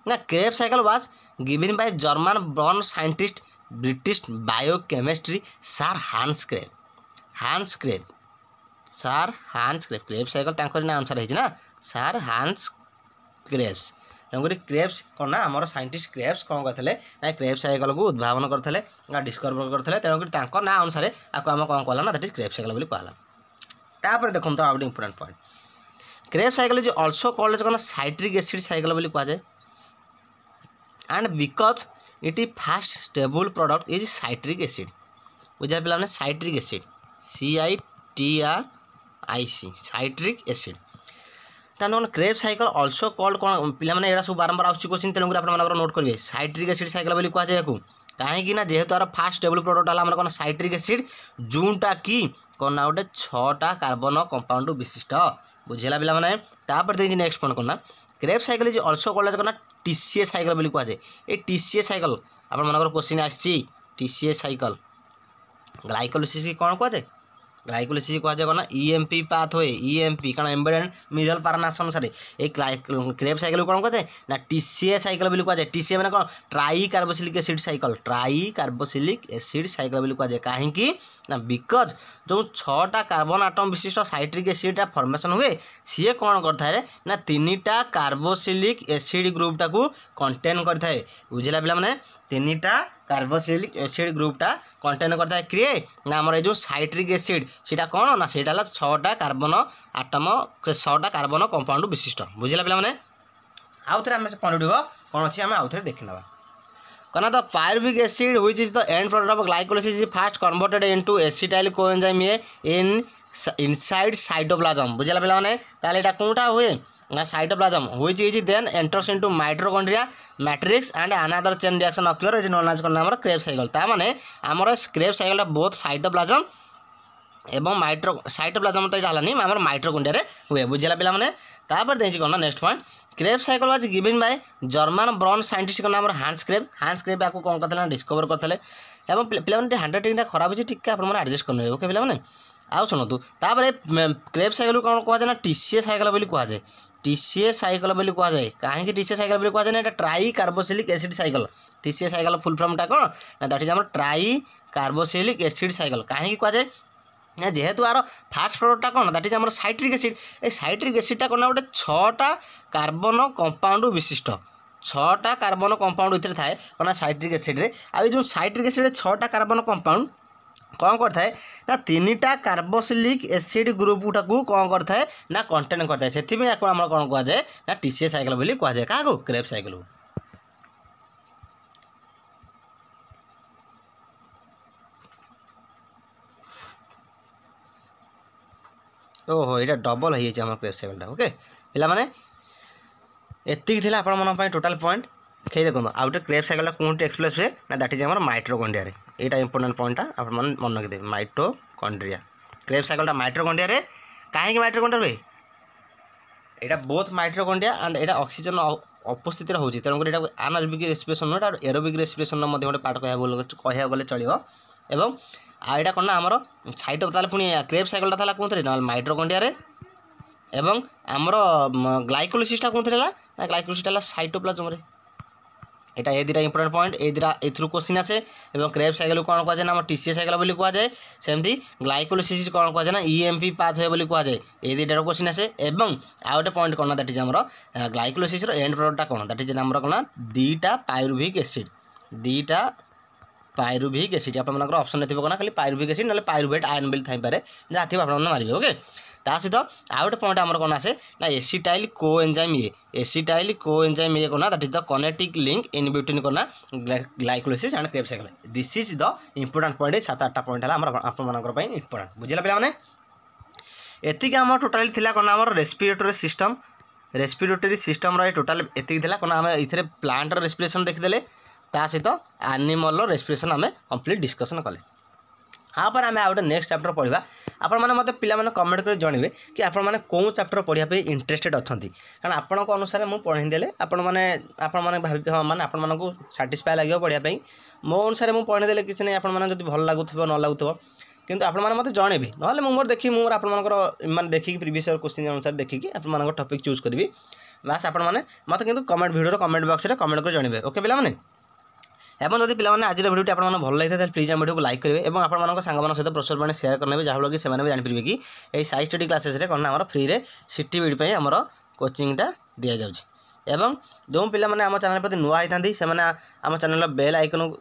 ना Krebs cycle was given by German born scientist British biochemistry sir Hans Krebs Hans Krebs sir Hans Krebs Krebs cycle ना आंसर है सार हांस क्रेब्स তেমকরি କ୍ରେବ୍ସ କ'ଣ ନା ଆମର ସାଇଣ୍ଟିଷ୍ଟ କ୍ରେବ୍ସ କ'ଣ କରିଥିଲେ ନା କ୍ରେବ୍ସ ସାଇକେଲକୁ ଉଦ୍ଭାବନ କରିଥିଲେ ବା ଡିସ୍କଭର କରିଥିଲେ ତେଣୁକରି ତାଙ୍କ ନାଁ ଅନୁସାରେ ଆକୁ ଆମେ କ'ଣ କଲା ନା ଦ୍ୟାଟ୍ ଇଜ୍ କ୍ରେବ୍ସ ସାଇକେଲ ବୋଲି କୁହାଗଲା ତାପରେ ଦେଖନ୍ତୁ ଆଉ ଗୋଟେ important point Krebs cycle is also called କ'ଣ ସାଇଟ୍ରିକ୍ ଏସିଡ୍ ସାଇକେଲ ବୋଲି କୁହାଯାଏ ଆଣ୍ଡ ବିକଜ୍ ଇଟ୍ ଇ first stable product is citric acid ବୁଝା ପିଲାମାନେ citric acid C I T R I C citric acid তেমন କ୍ରେବ୍ ସାଇକେଲ ଅଲସୋ କଲ୍ଡ କ'ଣ ପିଲାମାନେ ଏଗୁଡ଼ା ସବୁ ବାରମ୍ବାର ଆସୁଛି କୋଶ୍ଚିନ୍ ତେଣୁକରି ଆପଣମାନଙ୍କର ନୋଟ୍ କରିବେ ସାଇଟ୍ରିକ୍ ଏସିଡ୍ ସାଇକେଲ ବୋଲି କୁହାଯାଏ ୟାକୁ କାହିଁକି ନା ଯେହେତୁ ଆର ଫାର୍ଷ୍ଟ ଡେଭଲପ୍ ପ୍ରଡ଼କ୍ଟ ହେଲା ଆମର କ'ଣ ସାଇଟ୍ରିକ୍ ଏସିଡ୍ ଯେଉଁଟା କି କ'ଣ ନା ଗୋଟେ ଛଅଟା କାର୍ବନ କମ୍ପାଉଣ୍ଡ ବିଶିଷ୍ଟ ବୁଝିଲା ପିଲାମାନେ ତାପରେ ଦେଇଛି ନେକ୍ସଟ କ'ଣ କ'ଣ ନା Krebs cycle is also called କ'ଣ ନା ଟିସିଏ ସାଇକେଲ ବୋଲି କୁହାଯାଏ ଏଇ ଟିସିଏ ସାଇକେଲ ଆପଣମାନଙ୍କର କୋଶ୍ଚିନ୍ ଆସିଛି ଟିସିଏ ସାଇକେଲ ଗ୍ଲାଇକୋଲିସିସ୍ କ'ଣ କୁହାଯାଏ গ্লাইকোলাইসিস কুয়া কোণ ইএমপি পাথ e হয়ে ইএমপি e কারণ এম্বেডেড মিডল পারানাস অনুসারে এই ক্রেব সাইকেল কোণ কুয়া না টিসিএ সাইকেল বলে কুয়া টিসিএ মানে কোণ tricarboxylic acid cycle tricarboxylic acid cycle বলে কুয়া কাহিঁকি না বিকজ যে ছটা কার্বন আটম বিশিষ্ট সাইট্রিক এসিডটা ফর্মেসন হুয়ে সিএ কোণ করে না তিনটা কার্বোসিলিক এসিড গ্রুপটা কন্টেন করে বুঝলা পিলা মানে ତିନିଟା କାର୍ବୋସିଲିକ୍ ଏସିଡ଼୍ ଗ୍ରୁପ୍ଟା କଣ୍ଟେନ୍ କରିଥାଏ କିଏ ନା ଆମର ଏ ଯେଉଁ ସାଇଟ୍ରିକ୍ ଏସିଡ଼୍ ସେଇଟା କ'ଣ ନା ସେଇଟା ହେଲା ଛଅଟା କାର୍ବନ ଆଟମ ଛଅଟା କାର୍ବନ କମ୍ପାଉଣ୍ଡ ବିଶିଷ୍ଟ ବୁଝିଲା ପିଲାମାନେ ଆଉ ଥରେ ଆମେ ସେ ପଣ୍ଡୁଟିକ କ'ଣ ଅଛି ଆମେ ଆଉ ଥରେ ଦେଖିନେବା କାରଣ the pyruvic acid which is the end product of glycolysis is first converted into acetyl coenzyme A in inside cytoplasm ବୁଝିଲା ପିଲାମାନେ ତାହେଲେ ଏଇଟା କେଉଁଟା ହୁଏ cytoplasm which is then enters into mitochondria matrix and another chain reaction occur is known as ଆମର କ୍ରେବ୍ cycle ତା ମାନେ ଆମର କ୍ରେବ୍ ସାଇକେଲ୍ଟା ବହୁତ ସାଇଟୋପ୍ଲାଜମ୍ ଏବଂ ମାଇଟ୍ରୋ ସାଇଟୋପ୍ଲାଜମ୍ ତ ଏଇଟା ହେଲାନି ଆମର ମାଇଟ୍ରୋକୁଣ୍ଡିଆରେ ହୁଏ ବୁଝିଲା ପିଲାମାନେ ତାପରେ ଦେଇଛି କ'ଣ next point Krebs cycle was given by German born scientist କ'ଣ ଆମର ହାନ୍ସ କ୍ରେବ୍ ହାନ୍ସ କ୍ରେବ୍ ଆକୁ କ'ଣ କରିଥିଲେ ଡିସ୍କଭର କରିଥିଲେ ଏବଂ ପିଲାମାନେ ହ୍ୟାଣ୍ଡରାଇଟିଂ ଟିକିଏ ଖରାପ ହେଉଛି ଟିକିଏ ଆପଣମାନେ ଆଡ଼ଜଷ୍ଟ କରିନେବେ ଓକେ ପିଲାମାନେ ଆଉ ଶୁଣନ୍ତୁ ତାପରେ କ୍ରେବ୍ ସାଇକେଲକୁ କ'ଣ କୁହାଯାଏ ନା ଟିସିଏ ସାଇକେଲ ବୋଲି କୁହାଯାଏ টিসিএ সাইকেল বলে কুহযায় কাহি টিসিএ সাইকেল বলে কুহযায় না এটা tricarboxylic acid cycle TCA cycle full ফর্মটা কোণ না দ্যাট ইজ আমার ট্রাই কার্বোসিলিক এসিড সাইকেল কাহি কুহযায় না যেহেতু আর ফার্স্ট প্রডক্টটা কোণ দ্যাট ইজ আমার সাইট্রিক এসিড এই সাইট্রিক এসিডটা কোণ গোটে ছটা কার্বন কম্পাউন্ড বিশিষ্ট ছটা কার্বন কম্পাউন্ড এতে থাকে কোণ সাইট্রিক এসিড্রে আই যে সাইট্রিক এসিড্রে ছটা কার্বন কম্পাউন্ড କ'ଣ କରିଥାଏ ନା ତିନିଟା କାର୍ବୋସିଲିକ୍ ଏସିଡ଼୍ ଗ୍ରୁପ୍ଟାକୁ କ'ଣ କରିଥାଏ ନା କଣ୍ଟେନ୍ କରିଥାଏ ସେଥିପାଇଁ ଆକୁ ଆମର କ'ଣ କୁହାଯାଏ ନା ଟି ସି ଏ ସାଇକେଲ ବୋଲି କୁହାଯାଏ କାହାକୁ କ୍ରେପ୍ ସାଇକେଲକୁ ଓହୋ ଏଇଟା ଡବଲ୍ ହେଇଯାଇଛି ଆମର କ୍ରେପ୍ ସାଇକେଲଟା ଓକେ ପିଲାମାନେ ଏତିକି ଥିଲା ଆପଣମାନଙ୍କ ପାଇଁ ଟୋଟାଲ୍ ପଏଣ୍ଟ খেয়ে দেখুন ଆଉ ଗୋଟେ କ୍ରେବ୍ ସାଇକେଲଟା କେଉଁଠି ଏକ୍ସପ୍ରେସ୍ ହୁଏ ନା ଦ୍ୟାଟ୍ ଇଜ୍ ଆମର ମାଇଟ୍ରୋକଣ୍ଡିଆରେ ଏଇଟା ଇମ୍ପୋର୍ଟାଣ୍ଟ ପଏଣ୍ଟଟା ଆପଣମାନେ ମନେ ରଖିଦେବେ ମାଇଟ୍ରୋକଣ୍ଡ୍ରିଆ କ୍ରେବ୍ ସାଇକେଲଟା ମାଇଟ୍ରୋକଣ୍ଡିଆରେ କାହିଁକି ମାଇଟ୍ରୋକଣ୍ଡିଆ ହୁଏ ଏଇଟା ବୋଥ୍ ମାଇଟ୍ରୋକଣ୍ଡିଆ ଆଣ୍ଡ ଏଇଟା ଅକ୍ସିଜେନ୍ ଅପସ୍ଥିତିରେ ହେଉଛି ତେଣୁକରି ଏଇଟା ଆନାରବିକ୍ ରେସ୍ପିରେସନ୍ ଏଇଟା ଏରୋବିକ୍ ରେସ୍ପିରେସନ୍ର ମଧ୍ୟ ଗୋଟେ ପାର୍ଟ କହିବାକୁ କହିବାକୁ ଗଲେ ଚଳିବ ଏବଂ ଆଉ ଏଇଟା କ'ଣ ନା ଆମର ସାଇଟ୍ ତାହେଲେ ପୁଣି କ୍ରେବ୍ ସାଇକେଲଟା ଥିଲା କେଉଁଥିରେ ନହେଲେ ମାଇଟ୍ରୋକଣ୍ଡିଆରେ ଏବଂ ଆମର ଗ୍ଲାଇକୋଲିସିସ୍ଟା କେଉଁଥିରେ ହେଲା ନା ଗ୍ଲାଇକୋଲିସିସ୍ଟା ହେଲା ସାଇଟୋପ୍ଲାଜମରେ এটা এই দুটা ইম্পর্টেন্ট পয়েন্ট এই দুটা এই থ্রু কোশ্চিন আছে এবং ক্রেপ সাইকেল কোণ কোয়া যায় না আমার টিসিএ সাইকেল বুলি কোয়া যায় সেমি গ্লাইকোলিসিস কোণ কোয়া যায় না ইএমপি পাথ হয় বুলি কোয়া যায় এই দুইটার কোশ্চিন আছে এবং আউ গোটে পয়েন্ট কোণ দ্যাট ইজ আমার গ্লাইকোলিসিসর এন্ড প্রডক্টটা কোণ দ্যাট ইজ আমার কোণ দুইটা পাইরুভিক এসিড দুইটা পাইরুভিক এসিড আপনার অপশন থাকবে কোণ খালি পাইরুভিক এসিড নহলে পাইরুভেট আয়ন বিল থাইপরে যা থাকবে আপনার মারবে ওকে ତା ସହିତ ଆଉ ଗୋଟେ ପଏଣ୍ଟ ଆମର କ'ଣ ଆସେ ନା ଏସିଟାଇଲ୍ କୋ ଏନ୍ଜାଇମ୍ ଇଏ ଏସିଟାଇଲ୍ କୋ ଏନ୍ଜାଇମ୍ ଇଏ କ'ଣ that is the connecting link in between କ'ଣ glycolysis and Krebs cycle this is the important point ସାତ ଆଠଟା ପଏଣ୍ଟ ହେଲା ଆମର ଆପଣମାନଙ୍କର ପାଇଁ ଇମ୍ପୋର୍ଟାଣ୍ଟ ବୁଝିଲା ପିଲାମାନେ ଏତିକି ଆମର ଟୋଟାଲି ଥିଲା କ'ଣ ଆମର ରେସ୍ପିରେଟୋରୀ ସିଷ୍ଟମ୍ ରେସ୍ପିରେଟୋରୀ ସିଷ୍ଟମ୍ର ଏ ଟୋଟାଲ୍ ଏତିକି ଥିଲା କ'ଣ ଆମେ ଏଥିରେ ପ୍ଲାଣ୍ଟର ରେସ୍ପିରେସନ୍ ଦେଖିଦେଲେ ତା ସହିତ ଆନିମଲ୍ର ରେସ୍ପିରେସନ୍ ଆମେ କମ୍ପ୍ଲିଟ୍ ଡିସ୍କସନ୍ କଲେ ଆପରେ ଆମେ ଆଉ ଗୋଟେ ନେକ୍ସଟ ଚାପ୍ଟର ପଢ଼ିବା ଆପଣମାନେ ମୋତେ ପିଲାମାନେ କମେଣ୍ଟ କରି ଜଣିବେ କି ଆପଣମାନେ କେଉଁ ଚାପ୍ଟର ପଢ଼ିବା ପାଇଁ ଇଣ୍ଟରେଷ୍ଟେଡ଼୍ ଅଛନ୍ତି କାରଣ ଆପଣଙ୍କ ଅନୁସାରେ ମୁଁ ପଢ଼େଇ ଆପଣମାନେ ଆପଣମାନେ ଭାବିବେ ହଁ ମାନେ ଆପଣମାନଙ୍କୁ ସାଟିସ୍ଫାଏ ଲାଗିବ ପଢ଼ିବା ପାଇଁ ମୋ ଅନୁସାରେ ମୁଁ ପଢ଼େଇ କିଛି ନାହିଁ ଆପଣମାନେ ଯଦି ଭଲ ଲାଗୁଥିବ ନ ଲାଗୁଥିବ କିନ୍ତୁ ଆପଣମାନେ ମୋତେ ଜଣେଇବେ ନହେଲେ ମୁଁ ମୋର ଦେଖିକି ମୁଁ ମୋର ଆପଣମାନଙ୍କର ମାନେ ଦେଖିକି ପ୍ରିଭିୟସ୍ ଇୟର୍ କୋଶ୍ଚିନ୍ ଅନୁସାରେ ଦେଖିକି ଆପଣମାନଙ୍କ ଟପିକ୍ ଚୁଜ୍ କରିବି ବାସ୍ ଆପଣମାନେ ମୋତେ କିନ୍ତୁ କମେଣ୍ଟ ଭିଡ଼ିଓର କମେଣ୍ଟ ବକ୍ସରେ କମେଣ୍ଟ କରି ଜଣିବେ ଓକେ ପିଲାମାନେ এবং যদি পিলামানে আজির ভিডিওটি আপনার ভাল লাগিছে তাহলে প্লিজ আমার ভিডিওকে লাইক করবে এবং আপনার সাংমান সহ প্রচুর মানে সেয়ার করবে যাফলে কি সে জাঁপারে কি এই সাই স্টডি ক্লাসেসে কারণ আমার ফ্রিরে সিটি বিড আমার কোচিংটা দিয়া যাচ্ছে এবং ଯେଉଁ ପିଲାମାନେ ଆମ ଚ୍ୟାନେଲ୍ ପ୍ରତି ନୂଆ ହୋଇଥାନ୍ତି ସେମାନେ ଆମ ଚ୍ୟାନେଲ୍ର ବେଲ୍ ଆଇକନକୁ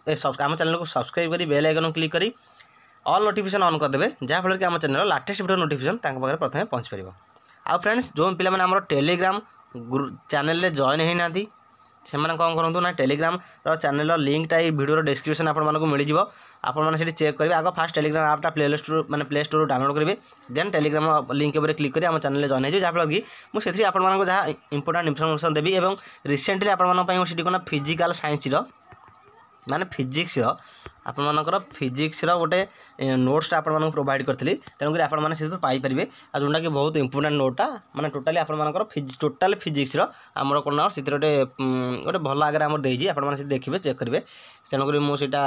ଆମ ଚ୍ୟାନେଲ୍କୁ ସବସ୍କ୍ରାଇବ୍ କରି ବେଲ୍ ଆଇକନକୁ କ୍ଲିକ୍ କରି ଅଲ୍ ନୋଟିଫିକେସନ୍ ଅନ୍ କରିଦେବେ ଯାହାଫଳରେ କି ଆମ ଚ୍ୟାନେଲ୍ର ଲାଟେଷ୍ଟ ଭିଡ଼ିଓ ନୋଟିଫିକେସନ୍ ତାଙ୍କ ପାଖରେ ପ୍ରଥମେ ପହଞ୍ଚିପାରିବ ଆଉ ଫ୍ରେଣ୍ଡସ୍ ଯେଉଁ ପିଲାମାନେ ଆମର ଟେଲିଗ୍ରାମ ଗ୍ରୁ ଚ୍ୟାନେଲ୍ରେ ଜଏନ୍ ହୋଇନାହାନ୍ତି ସେମାନେ କ'ଣ କରନ୍ତୁ ନା ଟେଲିଗ୍ରାମର ଚ୍ୟାନେଲ୍ର ଲିଙ୍କଟା ଏଇ ଭିଡ଼ିଓର ଡେସ୍କ୍ରିପସନ୍ ଆପଣମାନଙ୍କୁ ମିଳିଯିବ ଆପଣମାନେ ସେଠି ଚେକ୍ କରିବେ ଆଗ ଫାଷ୍ଟ ଟେଲିଗ୍ରାମ ଆପ୍ଟା ପ୍ଲେ ଷ୍ଟୋର ମାନେ ପ୍ଲେ ଷ୍ଟୋରରୁ ଡାଉନଲୋଡ଼ କରିବେ ଦେନ୍ ଟେଲିଗ୍ରାମ ଲିଙ୍କ ଉପରେ କ୍ଲିକ୍ କରି ଆମ ଚ୍ୟାନେଲ୍ରେ ଜଏନ୍ ହେଇଯିବେ ଯାହାଫଳରେ କି ମୁଁ ସେଥିରେ ଆପଣମାନଙ୍କୁ ଯାହା ଇମ୍ପୋର୍ଟାଣ୍ଟ ଇନଫର୍ମେସନ୍ ଦେବି ଏବଂ ରିସେଣ୍ଟଲି ଆପଣମାନଙ୍କ ପାଇଁ ମୁଁ ସେଠି କ'ଣ ଫିଜିକାଲ୍ ସାଇନ୍ସର ମାନେ ଫିଜିକ୍ସର ଆପଣମାନଙ୍କର ଫିଜିକ୍ସର ଗୋଟେ ନୋଟ୍ସଟା ଆପଣମାନଙ୍କୁ ପ୍ରୋଭାଇଡ଼ କରିଥିଲି ତେଣୁକରି ଆପଣମାନେ ସେଥିରୁ ପାଇପାରିବେ ଆଉ ଯେଉଁଟାକି ବହୁତ ଇମ୍ପୋର୍ଟାଣ୍ଟ ନୋଟ୍ଟା ମାନେ ଟୋଟାଲି ଆପଣମାନଙ୍କର ଟୋଟାଲ ଫିଜିକ୍ସର ଆମର କ'ଣ ନା ସେଥିରେ ଗୋଟେ ଗୋଟେ ଭଲ ଆଗରେ ଆମର ଦେଇଛି ଆପଣମାନେ ସେଠି ଦେଖିବେ ଚେକ୍ କରିବେ ତେଣୁକରି ମୁଁ ସେଇଟା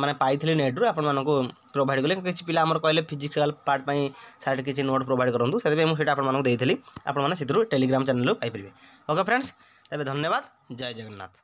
ମାନେ ପାଇଥିଲି ନେଟ୍ରୁ ଆପଣମାନଙ୍କୁ ପ୍ରୋଭାଇଡ଼ କଲି କିଛି ପିଲା ଆମର କହିଲେ ଫିଜିକ୍ସାଲ ପାର୍ଟ ପାଇଁ ସାର୍ କିଛି ନୋଟ୍ ପ୍ରୋଭାଇଡ଼ କରନ୍ତୁ ସେଥିପାଇଁ ମୁଁ ସେଇଟା ଆପଣମାନଙ୍କୁ ଦେଇଥିଲି ଆପଣମାନେ ସେଥିରୁ ଟେଲିଗ୍ରାମ ଚ୍ୟାନେଲରୁ ପାଇପାରିବେ ଓକେ ଫ୍ରେଣ୍ଡସ୍ ତେବେ ଧନ୍ୟବାଦ ଜୟ ଜଗନ୍ନାଥ